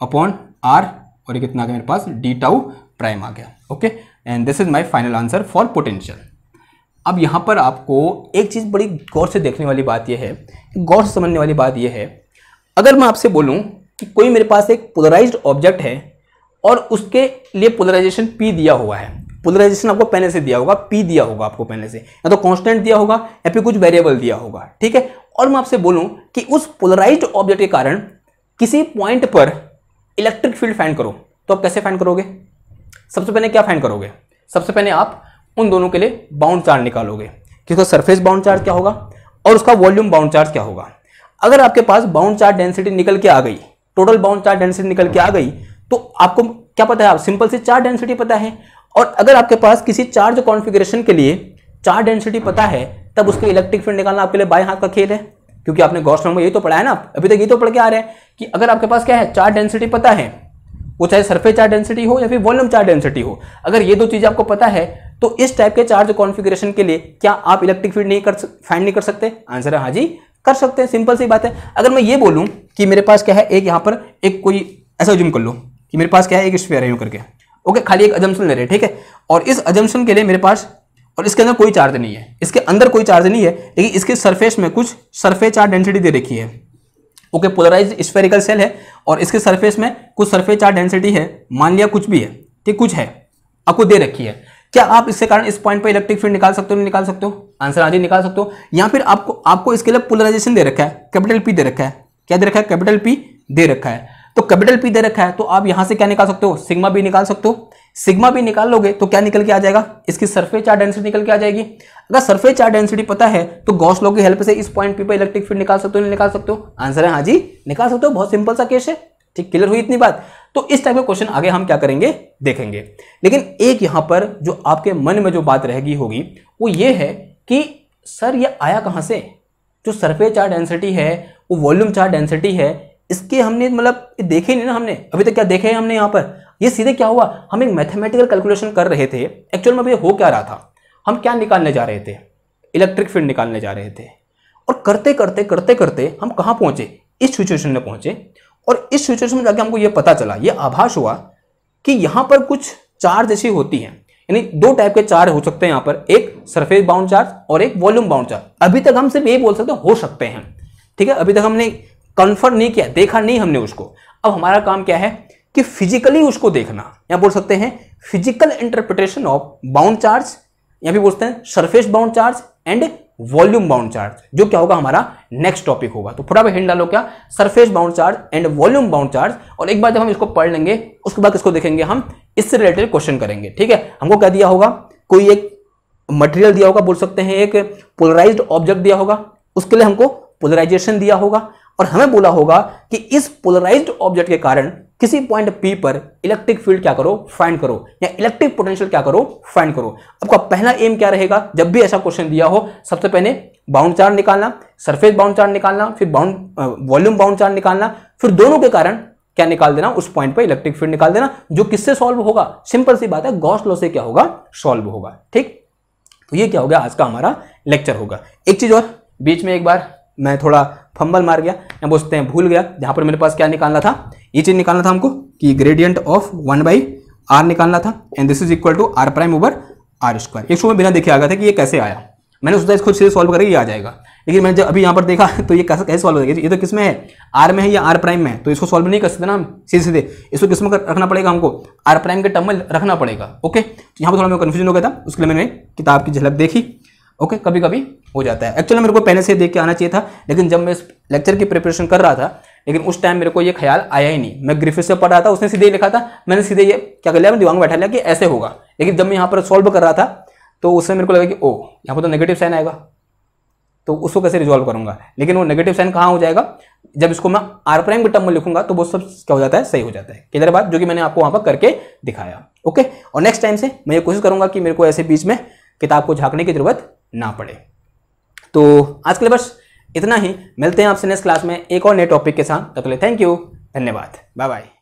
अपॉन आर और ये कितना आ गया मेरे पास डी टाउ प्राइम आ गया okay and this is my final answer for potential अब यहाँ पर आपको एक चीज़ बड़ी गौर से देखने वाली बात यह है गौर से समझने वाली बात यह है अगर मैं आपसे बोलूँ कि कोई मेरे पास एक पोलराइज ऑब्जेक्ट है और उसके लिए पोलराइजेशन पी दिया हुआ है पोलराइजेशन आपको पहले से दिया होगा पी दिया होगा आपको पहले से या तो कांस्टेंट दिया होगा या फिर कुछ वेरिएबल दिया होगा ठीक है और मैं आपसे बोलूं कि उस पोलराइज्ड ऑब्जेक्ट के कारण किसी पॉइंट पर इलेक्ट्रिक फील्ड फाइंड करो तो आप कैसे फाइंड करोगे सबसे पहले क्या फाइंड करोगे सबसे पहले आप उन दोनों के लिए बाउंड चार्ज निकालोगे कि उसका सरफेस बाउंड चार्ज क्या होगा और उसका वॉल्यूम बाउंड चार्ज क्या होगा अगर आपके पास बाउंड चार्ज डेंसिटी निकल के आ गई टोटल बाउंड चार्ज डेंसिटी निकल के आ गई तो आपको क्या पता है आप सिंपल से चार्ज डेंसिटी पता है और अगर आपके पास किसी चार्ज कॉन्फिगरेशन के लिए चार्ज डेंसिटी पता है तब उसके इलेक्ट्रिक फील्ड निकालना आपके लिए बाएं हाथ का खेल है क्योंकि आपने गौस नंबर यही तो पढ़ा है ना अभी तक ये तो पढ़ के आ रहे हैं कि अगर आपके पास क्या है चार्ज डेंसिटी पता है वो चाहे सरफेस चार्ज डेंसिटी हो या फिर वॉल्यूम चार्ज डेंसिटी हो अगर ये दो चीज़ें आपको पता है तो इस टाइप के चार्ज कॉन्फिग्रेशन के लिए क्या आप इलेक्ट्रिक फील्ड नहीं कर फाइंड नहीं कर सकते आंसर है हाँ जी कर सकते हैं सिंपल सी बात है अगर मैं ये बोलूं कि मेरे पास क्या है एक यहाँ पर एक कोई ऐसा जुम्मन कर लो कि मेरे पास क्या है एक स्पेयर है यूँ करके ओके खाली एक अजम्सन ले रहे ठीक है और इस अजम्सन के लिए मेरे पास और इसके अंदर कोई चार्ज नहीं है इसके अंदर कोई चार्ज नहीं है लेकिन इसके सरफेस में कुछ सरफेस चार्ज डेंसिटी दे रखी है ओके पोलराइज स्फेरिकल सेल है और इसके सरफेस में कुछ सरफेस चार्ज डेंसिटी है मान लिया कुछ भी है ठीक कुछ है आपको दे रखी है क्या आप इसके कारण इस पॉइंट पर इलेक्ट्रिक फील्ड निकाल सकते हो निकाल सकते हो आंसर आज ही निकाल सकते हो या फिर आपको आपको इसके लिए पोलराइजेशन दे रखा है कैपिटल पी दे रखा है क्या दे रखा है कैपिटल पी दे रखा है तो कैपिटल पी दे रखा है तो आप यहां से क्या निकाल सकते हो सिग्मा भी निकाल सकते हो सिग्मा भी निकाल लोगे तो क्या निकल के आ जाएगा इसकी सरफेस चार्ज डेंसिटी निकल के आ जाएगी अगर सरफेस चार्ज डेंसिटी पता है तो गॉस लॉ की हेल्प से इस पॉइंट पी पर इलेक्ट्रिक फील्ड निकाल सकते हो नहीं निकाल सकते हो आंसर है हाँ जी निकाल सकते हो बहुत सिंपल सा केस है ठीक क्लियर हुई इतनी बात तो इस टाइप के क्वेश्चन आगे हम क्या करेंगे देखेंगे लेकिन एक यहां पर जो आपके मन में जो बात रहेगी होगी वो ये है कि सर ये आया कहां से जो सरफेस चार्ज डेंसिटी है वो वॉल्यूम चार्ज डेंसिटी है इसके हमने मतलब देखे नहीं ना हमने अभी तक क्या देखे हैं हमने यहाँ पर ये सीधे क्या हुआ हम एक मैथमेटिकल कैलकुलेशन कर रहे थे एक्चुअल में अभी हो क्या रहा था हम क्या निकालने जा रहे थे इलेक्ट्रिक फील्ड निकालने जा रहे थे और करते करते करते करते हम कहाँ पहुंचे इस सिचुएशन में पहुंचे और इस सिचुएशन में जाके हमको ये पता चला ये आभास हुआ कि यहाँ पर कुछ चार्ज ऐसी होती हैं यानी दो टाइप के चार्ज हो सकते हैं यहाँ पर एक सरफेस बाउंड चार्ज और एक वॉल्यूम बाउंड चार्ज अभी तक हम सिर्फ ये बोल सकते हो सकते हैं ठीक है अभी तक हमने कन्फर्म नहीं किया देखा नहीं हमने उसको अब हमारा काम क्या है कि फिजिकली उसको देखना या बोल सकते हैं physical interpretation of bound charge या भी बोलते हैं surface bound charge and volume bound charge जो क्या होगा हमारा नेक्स्ट टॉपिक होगा तो फटाफट हिंड डालो क्या surface bound charge and volume bound charge और एक बार जब हम इसको पढ़ लेंगे उसके बाद इसको देखेंगे हम इससे रिलेटेड क्वेश्चन करेंगे ठीक है हमको क्या दिया होगा कोई एक मटेरियल दिया होगा बोल सकते हैं एक पोलराइज ऑब्जेक्ट दिया होगा उसके लिए हमको पोलराइजेशन दिया होगा और हमें बोला होगा कि इस पोलराइज ऑब्जेक्ट के कारण किसी पॉइंट पी पर इलेक्ट्रिक फील्ड क्या करो फाइंड करो या इलेक्ट्रिक पोटेंशियल क्या करो फाइंड करो आपका पहला एम क्या रहेगा जब भी ऐसा क्वेश्चन दिया हो सबसे पहले बाउंड चार्ज निकालना सरफेस बाउंड चार्ज निकालना फिर बाउंड वॉल्यूम बाउंड चार्ज निकालना फिर दोनों के कारण क्या निकाल देना उस पॉइंट पर इलेक्ट्रिक फील्ड निकाल देना जो किससे सॉल्व होगा सिंपल सी बात है गॉस लॉ से क्या होगा सॉल्व होगा ठीक तो ये क्या हो गया आज का हमारा लेक्चर होगा एक चीज और बीच में एक बार मैं थोड़ा फंबल मार गया या बोलते हैं भूल गया जहाँ पर मेरे पास क्या निकालना था ये चीज़ निकालना था हमको कि gradient of one by r निकालना था and this is equal to r prime over r square एक शो में बिना देखे आ गया था कि ये कैसे आया मैंने सोचा इसको सीधे सॉल्व करके ये आ जाएगा लेकिन मैंने जब अभी यहाँ पर देखा तो ये कैसे कैसे सॉल्व हो जाएगा ये तो किस में है आर में है या आर प्राइम में है तो इसको सॉल्व नहीं कर सकते ना हम सीधे सीधे इसको किस में रखना पड़ेगा हमको आर प्राइम के टर्म में रखना पड़ेगा ओके तो यहाँ पर थोड़ा मैं कन्फ्यूजन हो गया था उसके लिए मैंने किताब की झलक देखी ओके कभी कभी हो जाता है एक्चुअली मेरे को पहले से देख के आना चाहिए था लेकिन जब मैं इस लेक्चर की प्रिपरेशन कर रहा था लेकिन उस टाइम मेरे को ये ख्याल आया ही नहीं मैं ग्रिफिस से पढ़ रहा था उसने सीधे ही लिखा था मैंने सीधे ये क्या कर लिया दिमाग में बैठा लिया कि ऐसे होगा लेकिन जब मैं यहाँ पर सॉल्व कर रहा था तो उससे मेरे को लगा कि ओ यहाँ पर तो नेगेटिव साइन आएगा तो उसको कैसे रिजॉल्व करूंगा लेकिन वो नेगेटिव साइन कहाँ हो जाएगा जब इसको मैं आर प्राइम के टर्म में लिखूंगा तो वो सब क्या हो जाता है सही हो जाता है किधर बात जो कि मैंने आपको वहां पर करके दिखाया ओके और नेक्स्ट टाइम से मैं ये कोशिश करूंगा कि मेरे को ऐसे बीच में किताब को झाँकने की ज़रूरत ना पड़े तो आज के लिए बस इतना ही मिलते हैं आपसे नेक्स्ट क्लास में एक और नए टॉपिक के साथ तब तो थैंक यू धन्यवाद बाय बाय